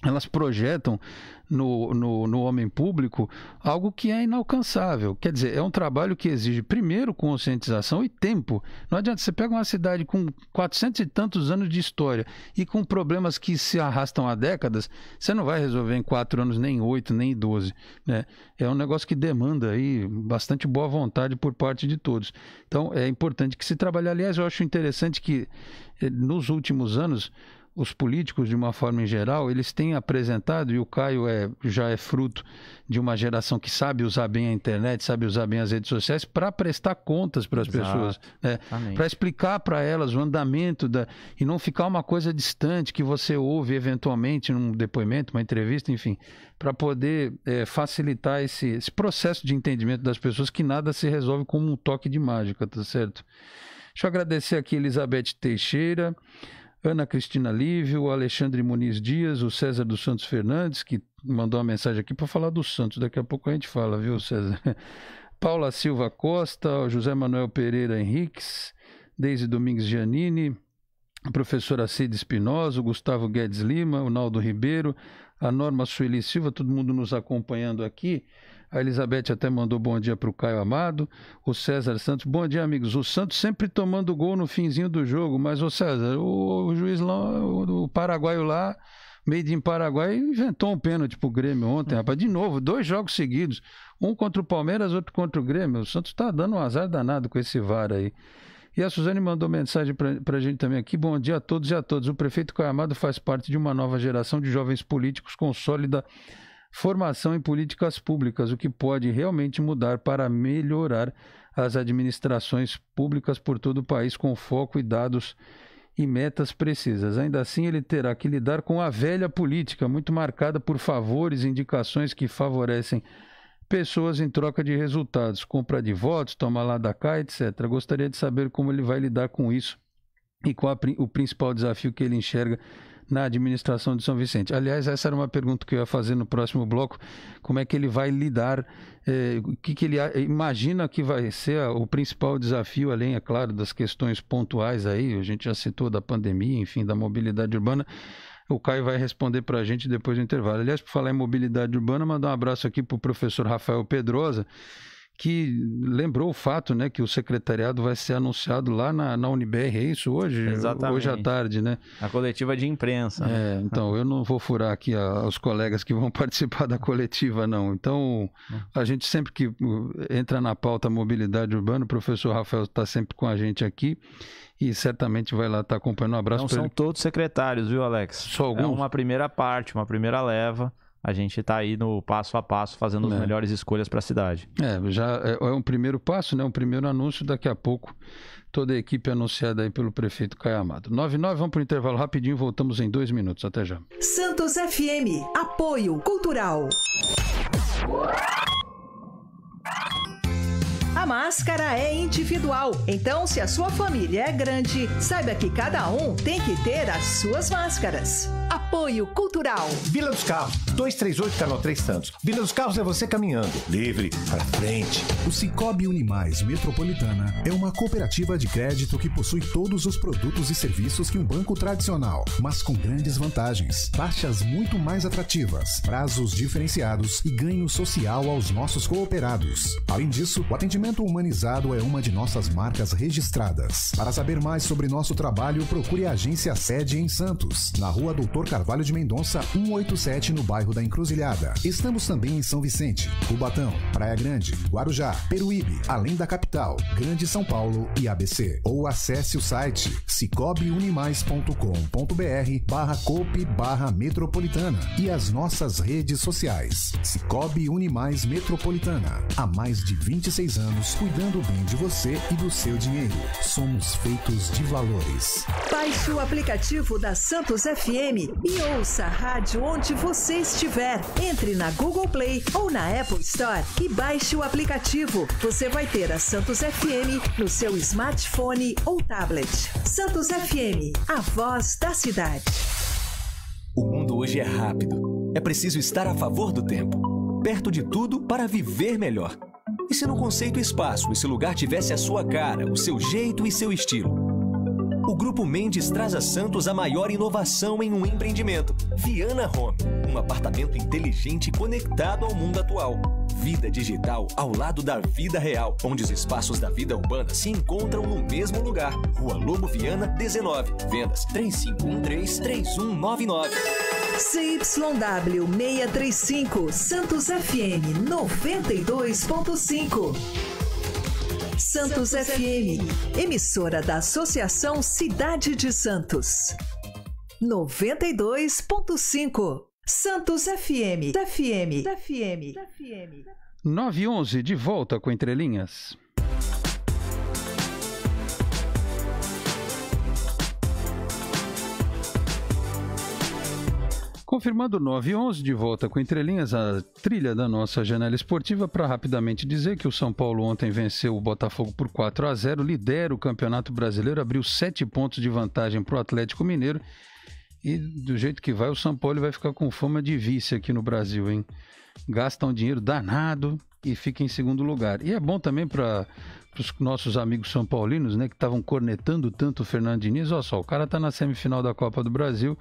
elas projetam no, no, no, homem público algo que é inalcançável. Quer dizer, é um trabalho que exige, primeiro, conscientização e tempo. Não adianta, você pega uma cidade com 400 e tantos anos de história e com problemas que se arrastam há décadas, você não vai resolver em quatro anos, nem oito, nem doze. Né? É um negócio que demanda aí bastante boa vontade por parte de todos. Então, é importante que se trabalhe. Aliás, eu acho interessante que eh, nos últimos anos os políticos, de uma forma em geral, eles têm apresentado, e o Caio é, já é fruto de uma geração que sabe usar bem a internet, sabe usar bem as redes sociais, para prestar contas para as pessoas, né? para explicar para elas o andamento da, e não ficar uma coisa distante que você ouve eventualmente num depoimento, uma entrevista, enfim, para poder é, facilitar esse, esse processo de entendimento das pessoas que nada se resolve como um toque de mágica, tá certo? Deixa eu agradecer aqui Elizabeth Teixeira. Ana Cristina Lívio, o Alexandre Muniz Dias, o César dos Santos Fernandes, que mandou uma mensagem aqui para falar do Santos. Daqui a pouco a gente fala, viu, César? Paula Silva Costa, José Manuel Pereira Henriques, Deise Domingues Giannini, a professora Cida Espinosa, o Gustavo Guedes Lima, o Naldo Ribeiro, a Norma Sueli Silva, todo mundo nos acompanhando aqui. A Elizabeth até mandou bom dia para o Caio Amado. O César Santos, bom dia, amigos. O Santos sempre tomando gol no finzinho do jogo, mas o César, o, o juiz lá, o, o paraguaio lá, made in Paraguai, inventou um pênalti pro Grêmio ontem, uhum. rapaz. De novo, dois jogos seguidos. Um contra o Palmeiras, outro contra o Grêmio. O Santos está dando um azar danado com esse VAR aí. E a Suzane mandou mensagem para a gente também aqui. Bom dia a todos e a todas. O prefeito Caio Amado faz parte de uma nova geração de jovens políticos com sólida formação em políticas públicas, o que pode realmente mudar para melhorar as administrações públicas por todo o país com foco e dados e metas precisas. Ainda assim, ele terá que lidar com a velha política, muito marcada por favores e indicações que favorecem pessoas em troca de resultados, compra de votos, toma lá da cá, etc. Gostaria de saber como ele vai lidar com isso e qual o principal desafio que ele enxerga na administração de São Vicente. Aliás, essa era uma pergunta que eu ia fazer no próximo bloco: como é que ele vai lidar, eh, o que, que ele imagina que vai ser o principal desafio, além, é claro, das questões pontuais aí, a gente já citou da pandemia, enfim, da mobilidade urbana. O Caio vai responder para a gente depois do intervalo. Aliás, por falar em mobilidade urbana, mandar um abraço aqui para o professor Rafael Pedrosa que lembrou o fato, né, que o secretariado vai ser anunciado lá na, na Unibr, é isso hoje? Exatamente. Hoje à tarde, né? A coletiva de imprensa. Né? É, então eu não vou furar aqui a, os colegas que vão participar da coletiva, não. Então, a gente sempre que uh, entra na pauta mobilidade urbana, o professor Rafael está sempre com a gente aqui e certamente vai lá estar tá acompanhando. Um abraço Não são ele. todos secretários, viu, Alex? Só é alguns? É uma primeira parte, uma primeira leva a gente está aí no passo a passo fazendo as é. melhores escolhas para a cidade. É, já é, é um primeiro passo, né? Um primeiro anúncio daqui a pouco. Toda a equipe é anunciada aí pelo prefeito Caio Amado. 9 vamos para o intervalo rapidinho, voltamos em dois minutos. Até já. Santos FM, apoio cultural. A máscara é individual, então se a sua família é grande, saiba que cada um tem que ter as suas máscaras. Apoio Cultural. Vila dos Carros, 238 Canal 3 Santos. Vila dos Carros é você caminhando, livre, para frente. O Cicobi Unimais Metropolitana é uma cooperativa de crédito que possui todos os produtos e serviços que um banco tradicional, mas com grandes vantagens, taxas muito mais atrativas, prazos diferenciados e ganho social aos nossos cooperados. Além disso, o atendimento Crescimento Humanizado é uma de nossas marcas registradas. Para saber mais sobre nosso trabalho, procure a agência sede em Santos, na rua Doutor Carvalho de Mendonça, 187, no bairro da Encruzilhada. Estamos também em São Vicente, Cubatão, Praia Grande, Guarujá, Peruíbe, além da capital, Grande São Paulo e ABC. Ou acesse o site cicobiunimais.com.br barra cope barra metropolitana e as nossas redes sociais. Cicobi Unimais Metropolitana, há mais de 26 anos anos cuidando bem de você e do seu dinheiro. Somos feitos de valores. Baixe o aplicativo da Santos FM e ouça a rádio onde você estiver. Entre na Google Play ou na Apple Store e baixe o aplicativo. Você vai ter a Santos FM no seu smartphone ou tablet. Santos FM, a voz da cidade. O mundo hoje é rápido. É preciso estar a favor do tempo, perto de tudo para viver melhor. E se no conceito espaço esse lugar tivesse a sua cara, o seu jeito e seu estilo? O Grupo Mendes traz a Santos a maior inovação em um empreendimento, Viana Home, um apartamento inteligente conectado ao mundo atual vida digital ao lado da vida real, onde os espaços da vida urbana se encontram no mesmo lugar. Rua Lobo Viana, 19. Vendas 3513-3199. CYW 635, Santos FM 92.5. Santos, FM, emissora da Associação Cidade de Santos. 92.5 Santos FM, FM, FM, FM. 9 e 11, de volta com Entrelinhas. Confirmando 9 e 11, de volta com entrelinhas, a trilha da nossa janela esportiva, para rapidamente dizer que o São Paulo ontem venceu o Botafogo por 4 a 0 lidera o Campeonato Brasileiro, abriu 7 pontos de vantagem para o Atlético Mineiro e do jeito que vai, o São Paulo vai ficar com fama de vice aqui no Brasil, hein? Gasta um dinheiro danado e fica em segundo lugar. E é bom também para os nossos amigos são paulinos, né, que estavam cornetando tanto o Fernando Diniz. Olha só, o cara está na semifinal da Copa do Brasil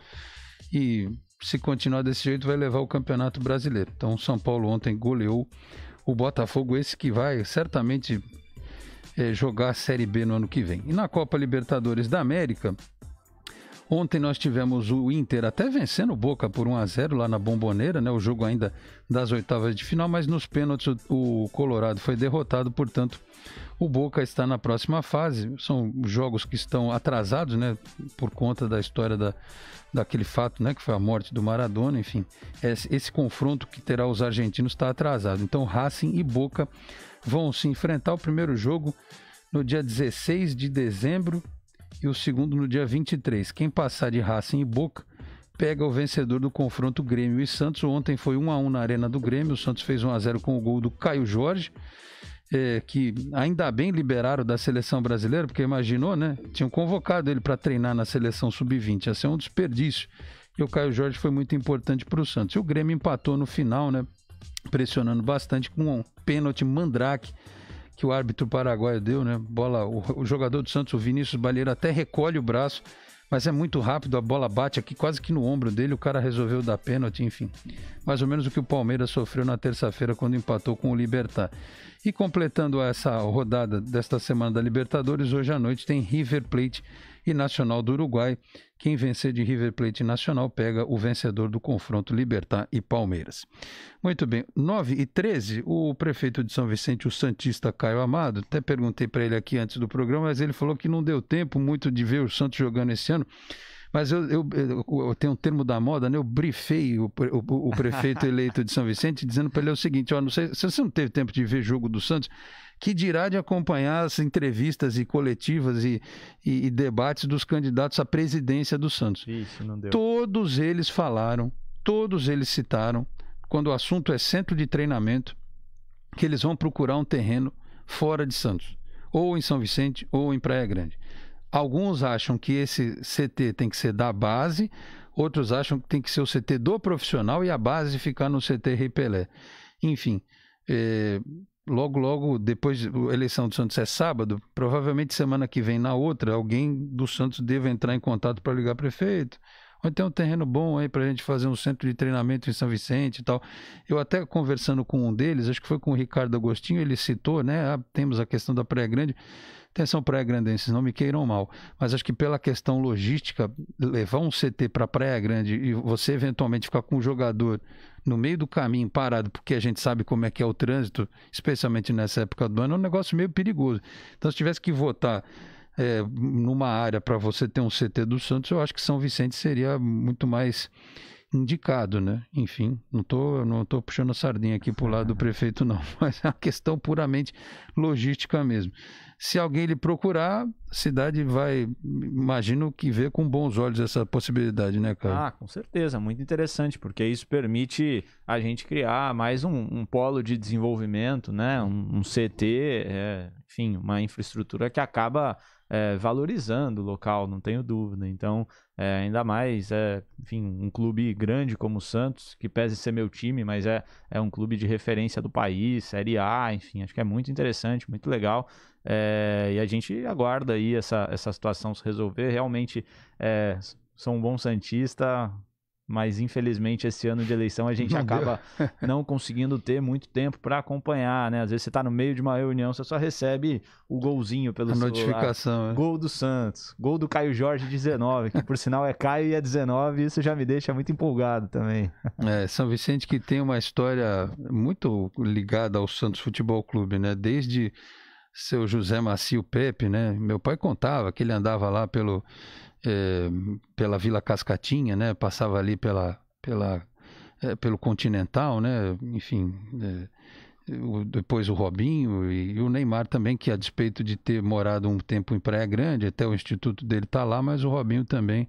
e se continuar desse jeito vai levar o Campeonato Brasileiro. Então, o São Paulo ontem goleou o Botafogo, esse que vai certamente é, jogar a Série B no ano que vem. E na Copa Libertadores da América, Ontem nós tivemos o Inter até vencendo o Boca por 1 a 0 lá na Bomboneira, né? O jogo ainda das oitavas de final, mas nos pênaltis o Colorado foi derrotado, portanto, o Boca está na próxima fase. São jogos que estão atrasados, né? Por conta da história da, daquele fato, né? Que foi a morte do Maradona. Enfim, esse, esse confronto que terá os argentinos está atrasado. Então, Racing e Boca vão se enfrentar. O primeiro jogo no dia 16 de dezembro e o segundo no dia 23. Quem passar de Racing e Boca pega o vencedor do confronto Grêmio e Santos. Ontem foi 1 a 1 na Arena do Grêmio. O Santos fez 1 a 0 com o gol do Caio Jorge. É, que ainda bem liberaram da seleção brasileira, porque imaginou, né? Tinham convocado ele para treinar na seleção sub-20. Ia ser um desperdício. E o Caio Jorge foi muito importante para o Santos. E o Grêmio empatou no final, né? Pressionando bastante com um pênalti Mandrake que o árbitro paraguaio deu, né? Bola, o, o jogador do Santos, o Vinícius Balheiro, até recolhe o braço, mas é muito rápido, a bola bate aqui quase que no ombro dele, o cara resolveu dar pênalti, enfim. Mais ou menos o que o Palmeiras sofreu na terça-feira quando empatou com o Libertar. E completando essa rodada desta semana da Libertadores, hoje à noite tem River Plate e Nacional do Uruguai. Quem vencer de River Plate Nacional pega o vencedor do confronto Libertar e Palmeiras. Muito bem, 9 e 13, o prefeito de São Vicente, o Santista Caio Amado, até perguntei para ele aqui antes do programa, mas ele falou que não deu tempo muito de ver o Santos jogando esse ano. Mas eu, eu, eu, tenho um termo da moda, né? Eu brifei o, o, o prefeito eleito de São Vicente dizendo para ele o seguinte: ó, não sei, se você não teve tempo de ver jogo do Santos, que dirá de acompanhar as entrevistas e coletivas e, e, e debates dos candidatos à presidência do Santos. Isso, não deu. Todos eles falaram, todos eles citaram, quando o assunto é centro de treinamento, que eles vão procurar um terreno fora de Santos, ou em São Vicente ou em Praia Grande. Alguns acham que esse CT tem que ser da base, outros acham que tem que ser o CT do profissional e a base ficar no CT Rei Pelé. Enfim, é, logo, logo depois da eleição do Santos é sábado, provavelmente semana que vem, na outra, alguém do Santos deve entrar em contato para ligar prefeito. Ou tem então, um terreno bom aí para a gente fazer um centro de treinamento em São Vicente e tal. Eu até conversando com um deles, acho que foi com o Ricardo Agostinho, ele citou, né? Ah, temos a questão da Praia Grande. Atenção, Praia Grandenses, não me queiram mal, mas acho que pela questão logística, levar um CT para Praia Grande e você eventualmente ficar com um jogador no meio do caminho parado, porque a gente sabe como é que é o trânsito, especialmente nessa época do ano, é um negócio meio perigoso. Então, se tivesse que votar é, numa área para você ter um CT do Santos, eu acho que São Vicente seria muito mais indicado, né? Enfim, não tô, não tô puxando a sardinha aqui pro lado do prefeito, não, mas é uma questão puramente logística mesmo. Se alguém lhe procurar, a cidade vai, imagino que vê com bons olhos essa possibilidade, né, cara? Ah, com certeza, muito interessante, porque isso permite a gente criar mais um, um polo de desenvolvimento, né? Um, um CT, é, enfim, uma infraestrutura que acaba é, valorizando o local, não tenho dúvida. Então, é, ainda mais, é, enfim, um clube grande como o Santos, que pese ser meu time, mas é, é um clube de referência do país, Série A, enfim, acho que é muito interessante, muito legal. É, e a gente aguarda aí essa, essa situação se resolver. Realmente, sou um bom Santista, mas infelizmente esse ano de eleição a gente não acaba não conseguindo ter muito tempo para acompanhar, né? Às vezes você está no meio de uma reunião, você só recebe o golzinho pelo a celular. notificação. É. Gol do Santos, gol do Caio Jorge 19, que por sinal é Caio e é 19, e isso já me deixa muito empolgado também. É, São Vicente que tem uma história muito ligada ao Santos Futebol Clube, né? Desde seu José Macio Pepe, né? Meu pai contava que ele andava lá pelo é, pela Vila Cascatinha, né? Passava ali pela, pela, é, pelo Continental, né? Enfim, eh, o, depois o Robinho e, e, o Neymar também, que a despeito de ter morado um tempo em Praia Grande, até o instituto dele está lá, mas o Robinho também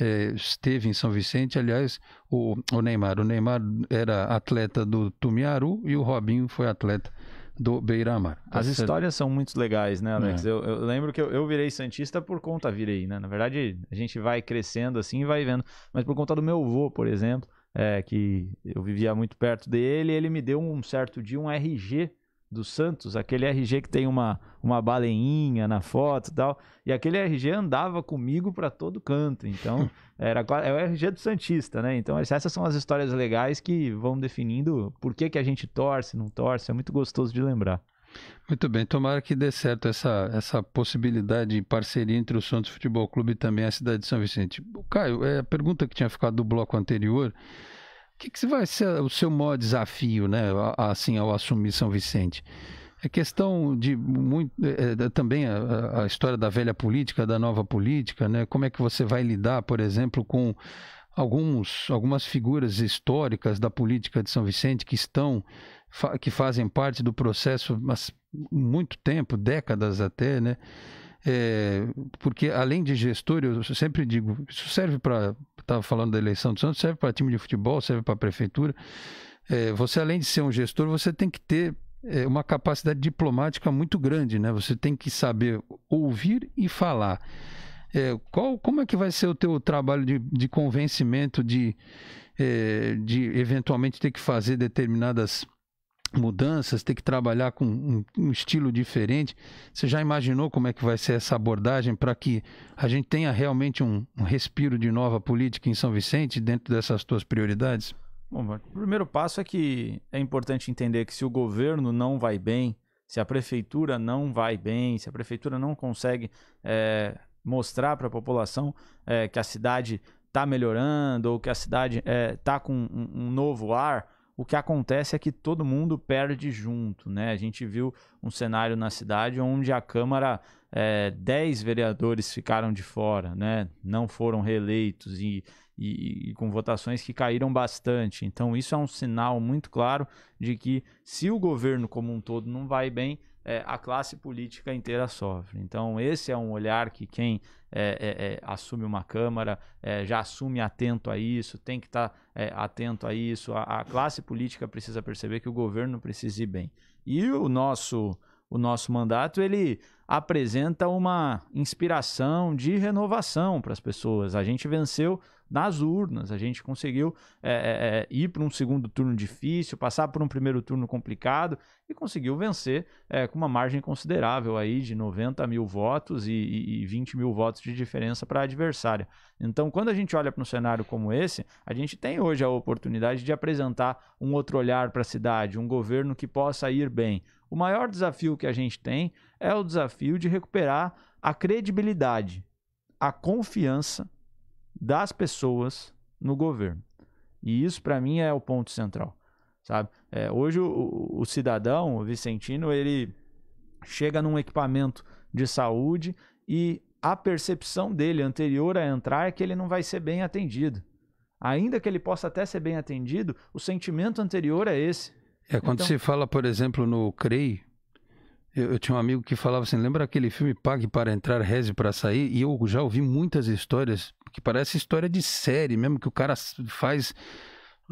eh, esteve em São Vicente. Aliás, o, o Neymar, o Neymar era atleta do Tumiaru e o Robinho foi atleta do Beiramar. As histórias são muito legais, né, Alex? É. Eu, eu, lembro que eu, eu, virei Santista por conta virei, né? Na verdade, a gente vai crescendo assim e vai vendo. Mas por conta do meu avô, por exemplo, é, que eu vivia muito perto dele, ele me deu um certo dia um RG do Santos, aquele RG que tem uma, uma baleinha na foto e tal. E aquele RG andava comigo para todo canto. Então, era é o RG do Santista, né? Então, essas são as histórias legais que vão definindo por que, que a gente torce, não torce. É muito gostoso de lembrar. Muito bem, tomara que dê certo essa, essa possibilidade de parceria entre o Santos Futebol Clube e também a cidade de São Vicente. Caio, é a pergunta que tinha ficado do bloco anterior que, que vai ser o seu maior desafio, né, assim, ao assumir São Vicente? É questão de muito é, é, também a, a, história da velha política, da nova política, né? Como é que você vai lidar, por exemplo, com alguns algumas figuras históricas da política de São Vicente que estão que fazem parte do processo, mas muito tempo, décadas até, né? é, porque além de gestor, eu sempre digo, isso serve para, estava falando da eleição do Santos, serve para time de futebol, serve para prefeitura. É, você além de ser um gestor, você tem que ter é, uma capacidade diplomática muito grande, né? Você tem que saber ouvir e falar. É, qual, como é que vai ser o teu trabalho de, de convencimento de, é, de eventualmente ter que fazer determinadas mudanças, ter que trabalhar com um, um, estilo diferente. Você já imaginou como é que vai ser essa abordagem para que a gente tenha realmente um, um, respiro de nova política em São Vicente dentro dessas tuas prioridades? Bom, o primeiro passo é que é importante entender que se o governo não vai bem, se a prefeitura não vai bem, se a prefeitura não consegue é, mostrar para a população é, que a cidade está melhorando ou que a cidade está eh, é, com um, um novo ar, o que acontece é que todo mundo perde junto, né? A gente viu um cenário na cidade onde a Câmara, é, 10 vereadores ficaram de fora, né? Não foram reeleitos e, e, e com votações que caíram bastante. Então, isso é um sinal muito claro de que se o governo como um todo não vai bem, é, a classe política inteira sofre. Então, esse é um olhar que quem é, é, é assume uma Câmara é, já assume atento a isso, tem que estar tá, é, atento a isso. A, a, classe política precisa perceber que o governo precisa ir bem. E o nosso, o nosso mandato, ele apresenta uma inspiração de renovação para as pessoas. A gente venceu nas urnas. A gente conseguiu é, é, é ir para um segundo turno difícil, passar por um primeiro turno complicado e conseguiu vencer é, com uma margem considerável aí de 90 mil votos e, e, e 20 mil votos de diferença para a adversária. Então, quando a gente olha para um cenário como esse, a gente tem hoje a oportunidade de apresentar um outro olhar para a cidade, um governo que possa ir bem. O maior desafio que a gente tem é o desafio de recuperar a credibilidade, a confiança das pessoas no governo. E isso, para mim, é o ponto central. Sabe? É, hoje, o, o cidadão, o Vicentino, ele chega num equipamento de saúde e a percepção dele anterior a entrar é que ele não vai ser bem atendido. Ainda que ele possa até ser bem atendido, o sentimento anterior é esse. É quando então... se fala, por exemplo, no CREI, eu, eu, tinha um amigo que falava assim: lembra aquele filme Pague para Entrar, Reze para Sair? E eu já ouvi muitas histórias que parece história de série mesmo, que o cara faz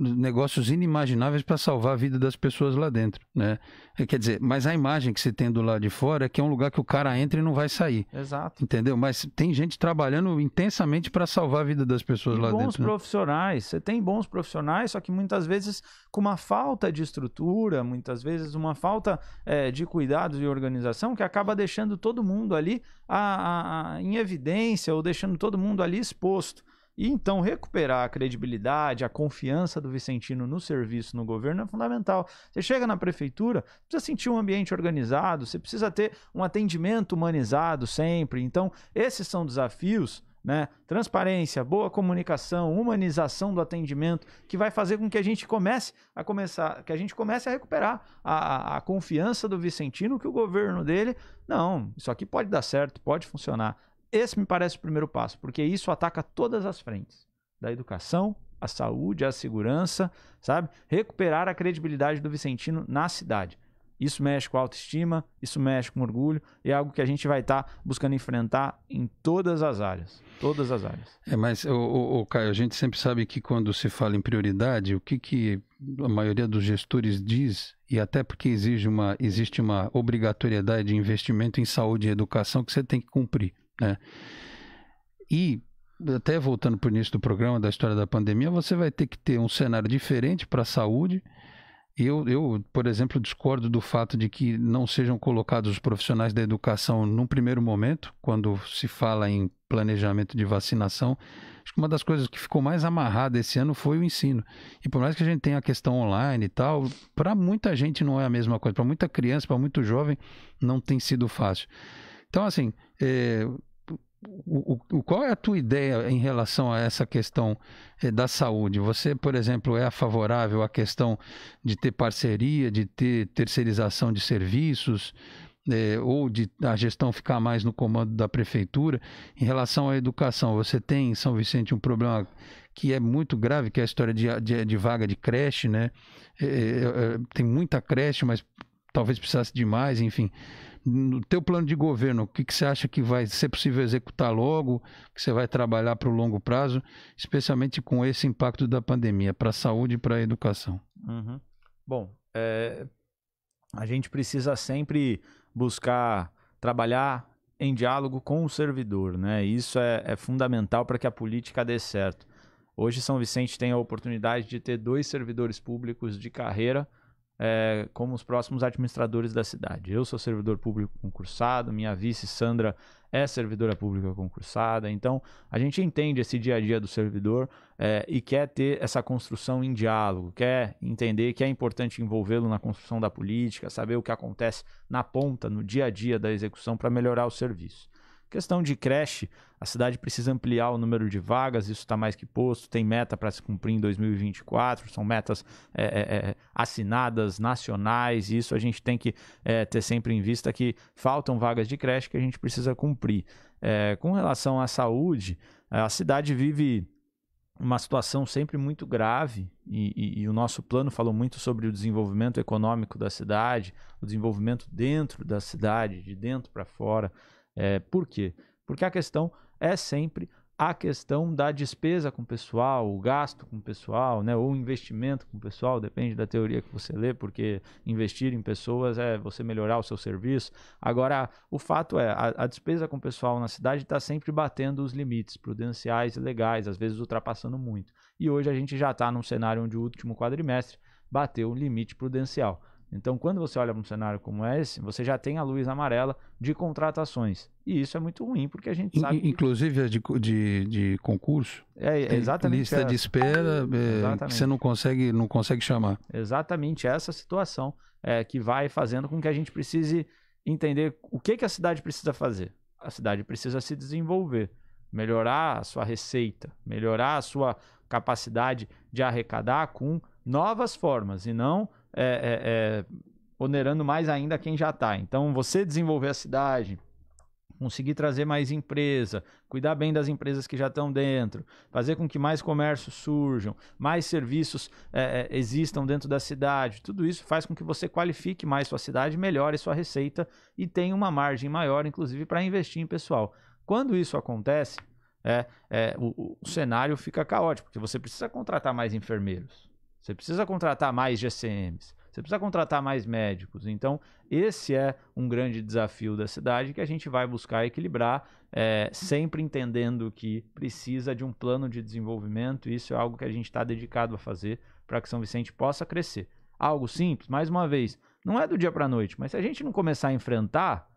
negócios inimagináveis para salvar a vida das pessoas lá dentro, né? É, quer dizer, mas a imagem que se tem do lado de fora é que é um lugar que o cara entra e não vai sair. Exato. Entendeu? Mas tem gente trabalhando intensamente para salvar a vida das pessoas e lá bons dentro. Bons né? profissionais. Né? Você tem bons profissionais, só que muitas vezes com uma falta de estrutura, muitas vezes uma falta é, de cuidados e organização que acaba deixando todo mundo ali a, a, a, em evidência ou deixando todo mundo ali exposto. E então recuperar a credibilidade, a confiança do Vicentino no serviço, no governo é fundamental. Você chega na prefeitura, precisa sentir um ambiente organizado, você precisa ter um atendimento humanizado sempre. Então, esses são desafios. Né? Transparência, boa comunicação, humanização do atendimento, que vai fazer com que a gente comece a começar, que a gente comece a recuperar a, a, a confiança do Vicentino que o governo dele, não, isso aqui pode dar certo, pode funcionar. Esse me parece o primeiro passo, porque isso ataca todas as frentes, da educação, à saúde, à segurança, sabe? Recuperar a credibilidade do Vicentino na cidade. Isso mexe com a autoestima, isso mexe com orgulho, e é algo que a gente vai estar tá buscando enfrentar em todas as áreas. Todas as áreas. É, mas, o, o, o, Caio, a gente sempre sabe que quando se fala em prioridade, o que, que a maioria dos gestores diz, e até porque exige uma, existe uma obrigatoriedade de investimento em saúde e educação que você tem que cumprir. Né? E até voltando para o início do programa da história da pandemia, você vai ter que ter um cenário diferente para a saúde. Eu, eu, por exemplo, discordo do fato de que não sejam colocados os profissionais da educação num primeiro momento, quando se fala em planejamento de vacinação. Acho que uma das coisas que ficou mais amarrada esse ano foi o ensino. E por mais que a gente tenha a questão online e tal, para muita gente não é a mesma coisa. Para muita criança, para muito jovem, não tem sido fácil. Então, assim, é, o, o, qual é a tua ideia em relação a essa questão eh, da saúde? Você, por exemplo, é favorável à questão de ter parceria, de ter terceirização de serviços, é, ou de a gestão ficar mais no comando da prefeitura? Em relação à educação, você tem em São Vicente um problema que é muito grave, que é a história de, de, de vaga de creche, né? É, é, tem muita creche, mas talvez precisasse de mais, enfim no teu plano de governo, o que, que você acha que vai ser possível executar logo, que você vai trabalhar para o longo prazo, especialmente com esse impacto da pandemia para a saúde e para a educação? Uhum. Bom, é, a gente precisa sempre buscar trabalhar em diálogo com o servidor, né? Isso é, é fundamental para que a política dê certo. Hoje, São Vicente tem a oportunidade de ter dois servidores públicos de carreira é, como os próximos administradores da cidade. Eu sou servidor público concursado, minha vice Sandra é servidora pública concursada. Então, a gente entende esse dia a dia do servidor é, e quer ter essa construção em diálogo, quer entender que é importante envolvê-lo na construção da política, saber o que acontece na ponta, no dia a dia da execução para melhorar o serviço. Questão de creche, a cidade precisa ampliar o número de vagas, isso está mais que posto, tem meta para se cumprir em 2024, são metas é, é, é, assinadas, nacionais, e isso a gente tem que é, ter sempre em vista que faltam vagas de creche que a gente precisa cumprir. É, com relação à saúde, a cidade vive uma situação sempre muito grave e, e, e, o nosso plano falou muito sobre o desenvolvimento econômico da cidade, o desenvolvimento dentro da cidade, de dentro para fora. É, por quê? Porque a questão é sempre a questão da despesa com o pessoal, o gasto com o pessoal, né, ou investimento com o pessoal, depende da teoria que você lê, porque investir em pessoas é você melhorar o seu serviço. Agora, o fato é, a, a despesa com o pessoal na cidade está sempre batendo os limites prudenciais e legais, às vezes ultrapassando muito. E hoje a gente já está num cenário onde o último quadrimestre bateu o limite prudencial. Então, quando você olha para um cenário como esse, você já tem a luz amarela de contratações. E isso é muito ruim, porque a gente sabe. Inclusive as é de, de, de, concurso. É, é exatamente. Lista de espera, é, você não consegue, não consegue chamar. Exatamente essa situação é, que vai fazendo com que a gente precise entender o que, que a cidade precisa fazer. A cidade precisa se desenvolver, melhorar a sua receita, melhorar a sua capacidade de arrecadar com novas formas e não é, é, é, onerando mais ainda quem já está. Então, você desenvolver a cidade, conseguir trazer mais empresa, cuidar bem das empresas que já estão dentro, fazer com que mais comércios surjam, mais serviços é, é, existam dentro da cidade. Tudo isso faz com que você qualifique mais sua cidade, melhore sua receita e tenha uma margem maior, inclusive, para investir em pessoal. Quando isso acontece, é, é, o, o cenário fica caótico, porque você precisa contratar mais enfermeiros. Você precisa contratar mais GCMs. Você precisa contratar mais médicos. Então, esse é um grande desafio da cidade que a gente vai buscar equilibrar, é, sempre entendendo que precisa de um plano de desenvolvimento. E isso é algo que a gente está dedicado a fazer para que São Vicente possa crescer. Algo simples, mais uma vez, não é do dia para a noite, mas se a gente não começar a enfrentar,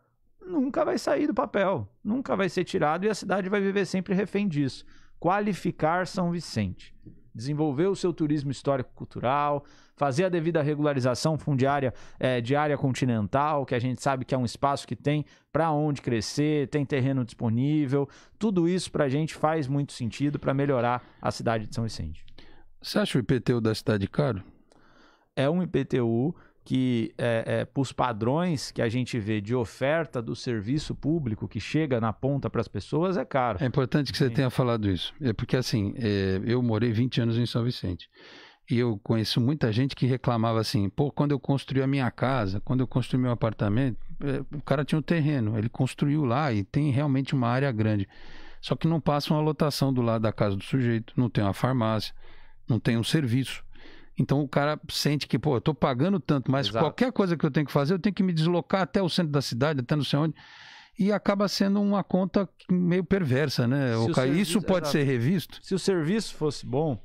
nunca vai sair do papel, nunca vai ser tirado e a cidade vai viver sempre refém disso. Qualificar São Vicente desenvolver o seu turismo histórico-cultural, fazer a devida regularização fundiária é, de área continental, que a gente sabe que é um espaço que tem para onde crescer, tem terreno disponível. Tudo isso para a gente faz muito sentido para melhorar a cidade de São Vicente. Você acha o IPTU da cidade caro? É um IPTU que, é, é, para os padrões que a gente vê de oferta do serviço público que chega na ponta para as pessoas, é caro. É importante que você tenha falado isso. É porque, assim, é, eu morei 20 anos em São Vicente. E eu conheço muita gente que reclamava assim: pô, quando eu construí a minha casa, quando eu construí meu apartamento, é, o cara tinha um terreno, ele construiu lá e tem realmente uma área grande. Só que não passa uma lotação do lado da casa do sujeito, não tem uma farmácia, não tem um serviço. Então o cara sente que, pô, eu tô pagando tanto, mas Exato. qualquer coisa que eu tenho que fazer, eu tenho que me deslocar até o centro da cidade, até não sei onde. E acaba sendo uma conta meio perversa, né? O o serviço, isso pode ser revisto? Se o serviço fosse bom,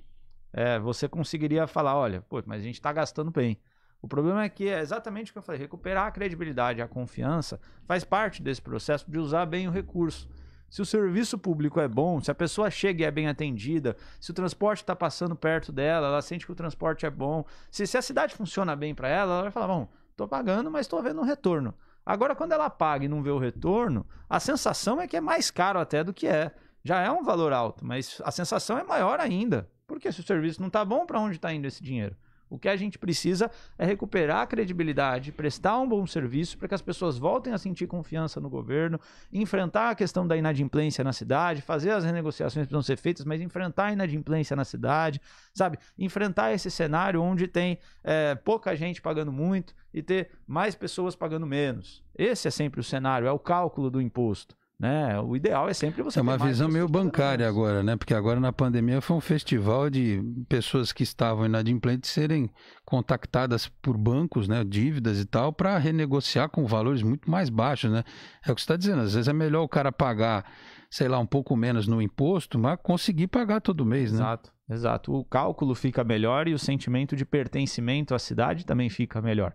é, você conseguiria falar, olha, pô, mas a gente está gastando bem. O problema é que é exatamente o que eu falei, recuperar a credibilidade, a confiança, faz parte desse processo de usar bem o recurso. Se o serviço público é bom, se a pessoa chega e é bem atendida, se o transporte está passando perto dela, ela sente que o transporte é bom, se, se a cidade funciona bem para ela, ela vai falar: bom, estou pagando, mas estou vendo um retorno. Agora, quando ela paga e não vê o retorno, a sensação é que é mais caro até do que é. Já é um valor alto, mas a sensação é maior ainda. Porque se o serviço não está bom, para onde está indo esse dinheiro? O que a gente precisa é recuperar a credibilidade, prestar um bom serviço para que as pessoas voltem a sentir confiança no governo, enfrentar a questão da inadimplência na cidade, fazer as renegociações que precisam ser feitas, mas enfrentar a inadimplência na cidade, sabe? Enfrentar esse cenário onde tem é, pouca gente pagando muito e ter mais pessoas pagando menos. Esse é sempre o cenário, é o cálculo do imposto. Né? O ideal é sempre você. É uma visão meio bancária agora, né? Porque agora na pandemia foi um festival de pessoas que estavam inadimplentes serem contactadas por bancos, né? Dívidas e tal, para renegociar com valores muito mais baixos, né? É o que você está dizendo. Às vezes é melhor o cara pagar, sei lá, um pouco menos no imposto, mas conseguir pagar todo mês, né? Exato. Exato. O cálculo fica melhor e o sentimento de pertencimento à cidade também fica melhor.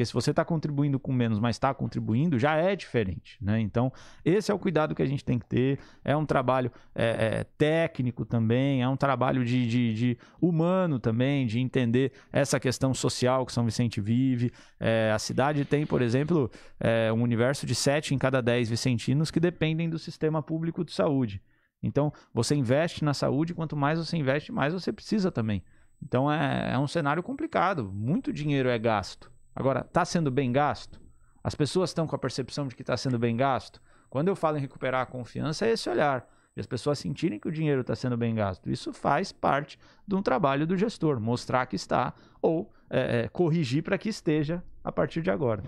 Porque se você está contribuindo com menos, mas está contribuindo, já é diferente. Né? Então, esse é o cuidado que a gente tem que ter. É um trabalho é, é, técnico também, é um trabalho de, de, de, humano também, de entender essa questão social que São Vicente vive. É, a cidade tem, por exemplo, é, um universo de 7 em cada 10 vicentinos que dependem do sistema público de saúde. Então, você investe na saúde, quanto mais você investe, mais você precisa também. Então, é, é um cenário complicado. Muito dinheiro é gasto. Agora, está sendo bem gasto? As pessoas estão com a percepção de que está sendo bem gasto? Quando eu falo em recuperar a confiança, é esse olhar e as pessoas sentirem que o dinheiro está sendo bem gasto. Isso faz parte de um trabalho do gestor, mostrar que está ou é, é corrigir para que esteja a partir de agora.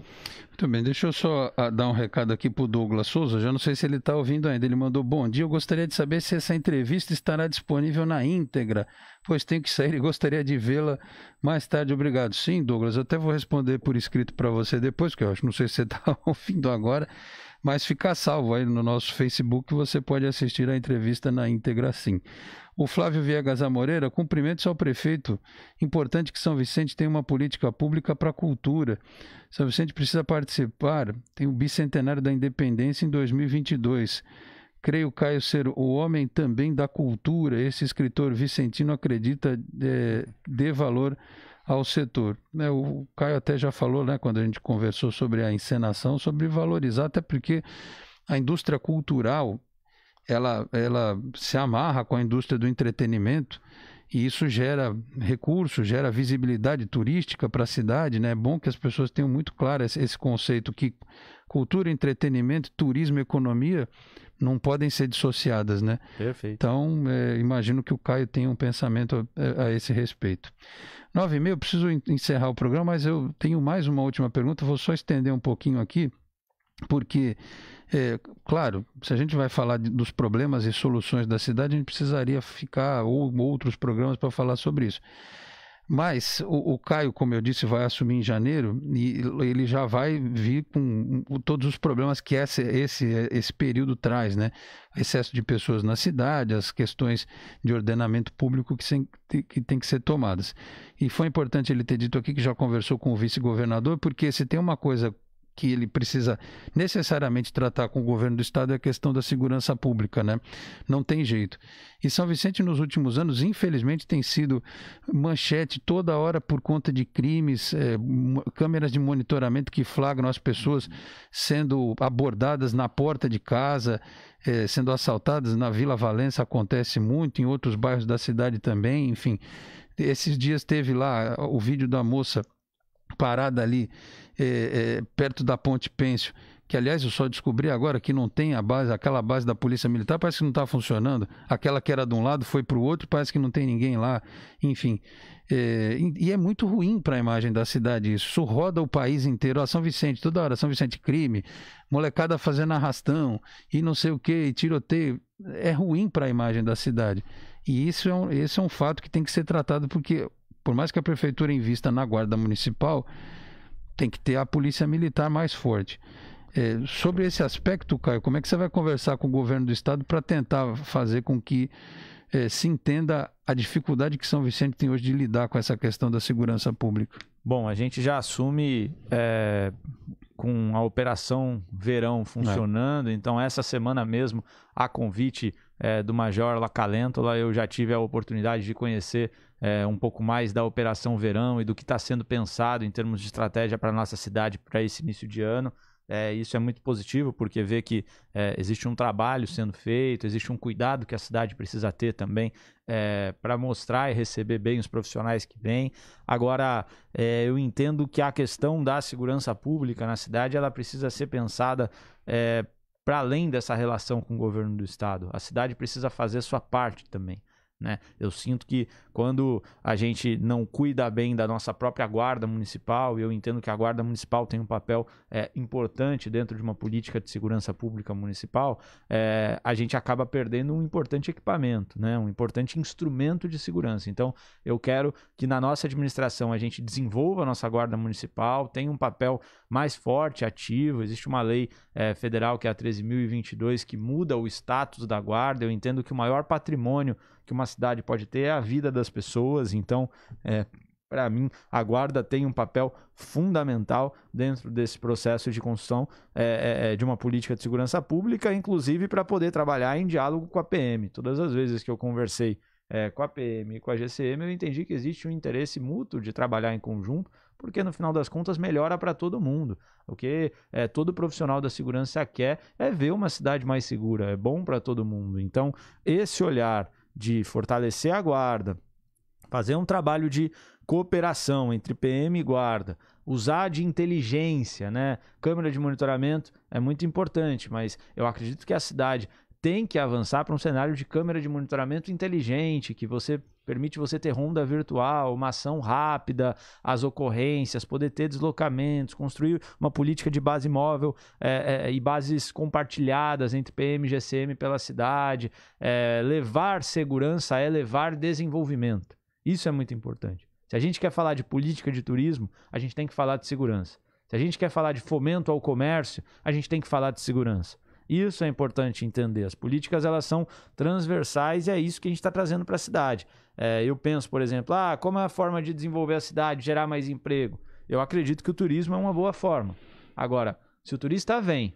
Muito bem, deixa eu só ah, dar um recado aqui para o Douglas Souza, já não sei se ele está ouvindo ainda, ele mandou bom dia, eu gostaria de saber se essa entrevista estará disponível na íntegra, pois tenho que sair e gostaria de vê-la mais tarde, obrigado. Sim, Douglas, até vou responder por escrito para você depois, que eu acho, não sei se você está ouvindo agora, mas fica salvo aí no nosso Facebook, você pode assistir a entrevista na íntegra sim. O Flávio Viegas Amoreira, cumprimentos ao prefeito. Importante que São Vicente tenha uma política pública para a cultura. São Vicente precisa participar, tem o bicentenário da independência em 2022. Creio Caio ser o homem também da cultura. Esse escritor vicentino acredita é, eh, de valor ao setor. Né, o Caio até já falou, né, quando a gente conversou sobre a encenação, sobre valorizar, até porque a indústria cultural ela, ela se amarra com a indústria do entretenimento e isso gera recursos, gera visibilidade turística para a cidade. Né? É bom que as pessoas tenham muito claro esse, esse conceito que cultura, entretenimento, turismo, economia não podem ser dissociadas, né? Perfeito. Então, é, imagino que o Caio tenha um pensamento a, a esse respeito. Nove e eu preciso encerrar o programa, mas eu tenho mais uma última pergunta, vou só estender um pouquinho aqui, porque, é, claro, se a gente vai falar de, dos problemas e soluções da cidade, a gente precisaria ficar ou outros programas para falar sobre isso. Mas o, o, Caio, como eu disse, vai assumir em janeiro e ele já vai vir com todos os problemas que esse, esse, esse período traz, né? Excesso de pessoas na cidade, as questões de ordenamento público que, sem, que tem que ser tomadas. E foi importante ele ter dito aqui que já conversou com o vice-governador, porque se tem uma coisa que ele precisa necessariamente tratar com o governo do estado é a questão da segurança pública, né? Não tem jeito. E São Vicente nos últimos anos, infelizmente, tem sido manchete toda hora por conta de crimes, é, câmeras de monitoramento que flagram as pessoas sendo abordadas na porta de casa, é, sendo assaltadas na Vila Valença acontece muito, em outros bairros da cidade também, enfim. Esses dias teve lá o vídeo da moça parada ali é, é, perto da Ponte Pêncio, que aliás eu só descobri agora que não tem a base, aquela base da Polícia Militar parece que não está funcionando. Aquela que era de um lado foi para o outro, parece que não tem ninguém lá. Enfim, é, e é muito ruim para a imagem da cidade isso. Isso roda o país inteiro. A ah, São Vicente, toda hora, São Vicente crime, molecada fazendo arrastão e não sei o que, tiroteio. É ruim para a imagem da cidade. E isso é um, esse é um fato que tem que ser tratado, porque por mais que a prefeitura invista na guarda municipal, tem que ter a polícia militar mais forte. É, sobre esse aspecto, Caio, como é que você vai conversar com o governo do estado para tentar fazer com que é, se entenda a dificuldade que São Vicente tem hoje de lidar com essa questão da segurança pública? Bom, a gente já assume é, com a Operação Verão é. funcionando. É. Então, essa semana mesmo, a convite é, do Major Lacalentola, eu já tive a oportunidade de conhecer é, um pouco mais da Operação Verão e do que está sendo pensado em termos de estratégia para a nossa cidade para esse início de ano. É, isso é muito positivo, porque vê que é, existe um trabalho sendo feito, existe um cuidado que a cidade precisa ter também é, para mostrar e receber bem os profissionais que vêm. Agora, é, eu entendo que a questão da segurança pública na cidade ela precisa ser pensada é, para além dessa relação com o governo do estado. A cidade precisa fazer sua parte também. Né? Eu sinto que quando a gente não cuida bem da nossa própria guarda municipal, e eu entendo que a guarda municipal tem um papel é, importante dentro de uma política de segurança pública municipal, é, a gente acaba perdendo um importante equipamento, né? um importante instrumento de segurança. Então, eu quero que na nossa administração a gente desenvolva a nossa guarda municipal, tenha um papel mais forte, ativo. Existe uma lei é, federal que é a 13.022 que muda o status da guarda. Eu entendo que o maior patrimônio que uma cidade pode ter é a vida das pessoas. Então, é, para mim, a guarda tem um papel fundamental dentro desse processo de construção é, é, é de uma política de segurança pública, inclusive para poder trabalhar em diálogo com a PM. Todas as vezes que eu conversei é, com a PM e com a GCM, eu entendi que existe um interesse mútuo de trabalhar em conjunto, porque no final das contas melhora para todo mundo. O que é, todo profissional da segurança quer é ver uma cidade mais segura, é bom para todo mundo. Então, esse olhar de fortalecer a guarda, fazer um trabalho de cooperação entre PM e guarda, usar de inteligência, né? Câmera de monitoramento é muito importante, mas eu acredito que a cidade tem que avançar para um cenário de câmera de monitoramento inteligente, que você permite você ter ronda virtual, uma ação rápida, as ocorrências, poder ter deslocamentos, construir uma política de base móvel é, é, e bases compartilhadas entre PM e GCM pela cidade, é, levar segurança é levar desenvolvimento. Isso é muito importante. Se a gente quer falar de política de turismo, a gente tem que falar de segurança. Se a gente quer falar de fomento ao comércio, a gente tem que falar de segurança. Isso é importante entender. As políticas elas são transversais e é isso que a gente está trazendo para a cidade. É, eu penso, por exemplo, ah, como é a forma de desenvolver a cidade, gerar mais emprego? Eu acredito que o turismo é uma boa forma. Agora, se o turista vem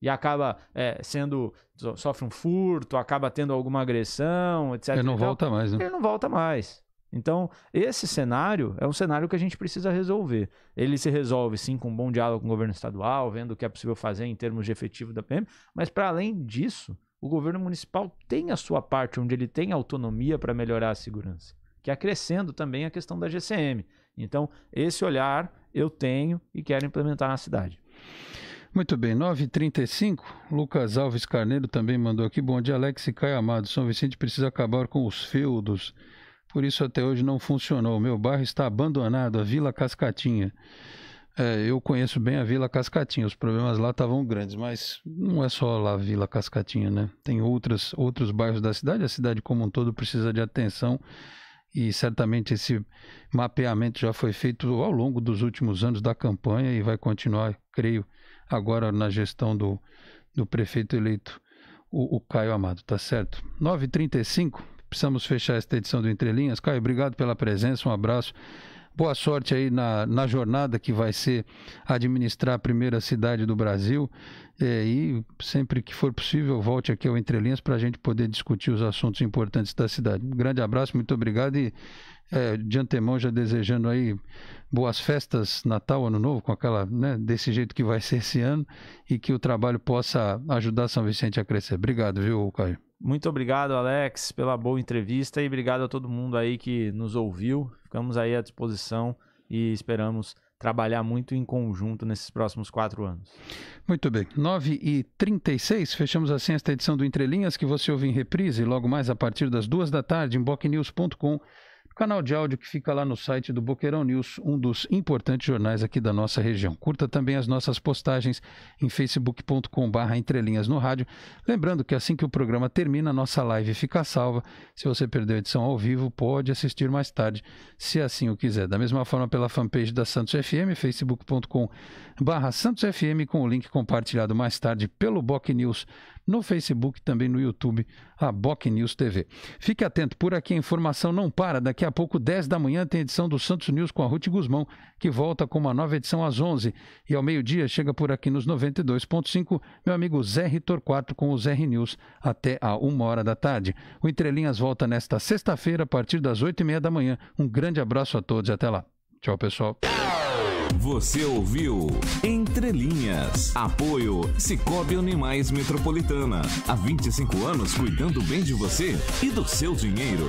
e acaba é, sendo sofre um furto, acaba tendo alguma agressão, etc. Ele não então volta mais, né? Ele não volta mais. Então, esse cenário é um cenário que a gente precisa resolver. Ele se resolve, sim, com um bom diálogo com o governo estadual, vendo o que é possível fazer em termos de efetivo da PM, mas, para além disso, o governo municipal tem a sua parte, onde ele tem autonomia para melhorar a segurança, que é acrescendo também a questão da GCM. Então, esse olhar eu tenho e quero implementar na cidade. Muito bem, 9h35. Lucas Alves Carneiro também mandou aqui. Bom dia, Alex e Caio Amado. São Vicente precisa acabar com os feudos por isso até hoje não funcionou. Meu bairro está abandonado, a Vila Cascatinha. É, eu conheço bem a Vila Cascatinha, os problemas lá estavam grandes, mas não é só lá a Vila Cascatinha, né? Tem outras, outros bairros da cidade, a cidade como um todo precisa de atenção e certamente esse mapeamento já foi feito ao longo dos últimos anos da campanha e vai continuar, creio, agora na gestão do, do prefeito eleito, o, o Caio Amado, tá certo? 9h35. Precisamos fechar esta edição do Entre Linhas. Caio, obrigado pela presença, um abraço. Boa sorte aí na, na jornada que vai ser administrar a primeira cidade do Brasil. É, e sempre que for possível, volte aqui ao Entre Linhas para a gente poder discutir os assuntos importantes da cidade. Um grande abraço, muito obrigado e é, de antemão já desejando aí boas festas, Natal, Ano Novo, com aquela, né, desse jeito que vai ser esse ano e que o trabalho possa ajudar São Vicente a crescer. Obrigado, viu, Caio? Muito obrigado, Alex, pela boa entrevista e obrigado a todo mundo aí que nos ouviu. Ficamos aí à disposição e esperamos trabalhar muito em conjunto nesses próximos quatro anos. Muito bem. 9 e 36 fechamos assim esta edição do Entrelinhas, que você ouve em reprise logo mais a partir das duas da tarde em bocnews.com.br canal de áudio que fica lá no site do Boqueirão News, um dos importantes jornais aqui da nossa região. Curta também as nossas postagens em facebook.com/barra entrelinhas no rádio. Lembrando que assim que o programa termina, a nossa live fica salva. Se você perdeu a edição ao vivo, pode assistir mais tarde, se assim o quiser. Da mesma forma, pela fanpage da Santos FM, facebook.com/barra Santos FM, com o link compartilhado mais tarde pelo Boc News no Facebook, também no YouTube, a Boc News TV. Fique atento, por aqui a informação não para daqui a a pouco, 10 da manhã, tem edição do Santos News com a Ruth Guzmão, que volta com uma nova edição às 11. E ao meio-dia, chega por aqui nos 92.5, meu amigo Zé Ritor 4 com o Zé News até a 1 hora da tarde. O Entrelinhas volta nesta sexta-feira, a partir das 8 e meia da manhã. Um grande abraço a todos e até lá. Tchau, pessoal. Você ouviu Entre Linhas. Apoio Cicobi Animais Metropolitana. Há 25 anos cuidando bem de você e do seu dinheiro.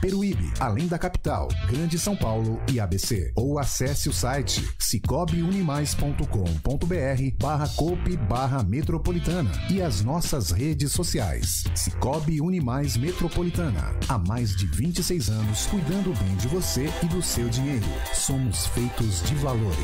Peruíbe, além da capital, Grande São Paulo e ABC. Ou acesse o site cicobiunimais.com.br barra cope barra metropolitana e as nossas redes sociais. Cicobi Unimais Metropolitana. Há mais de 26 anos cuidando bem de você e do seu dinheiro. Somos feitos de valores.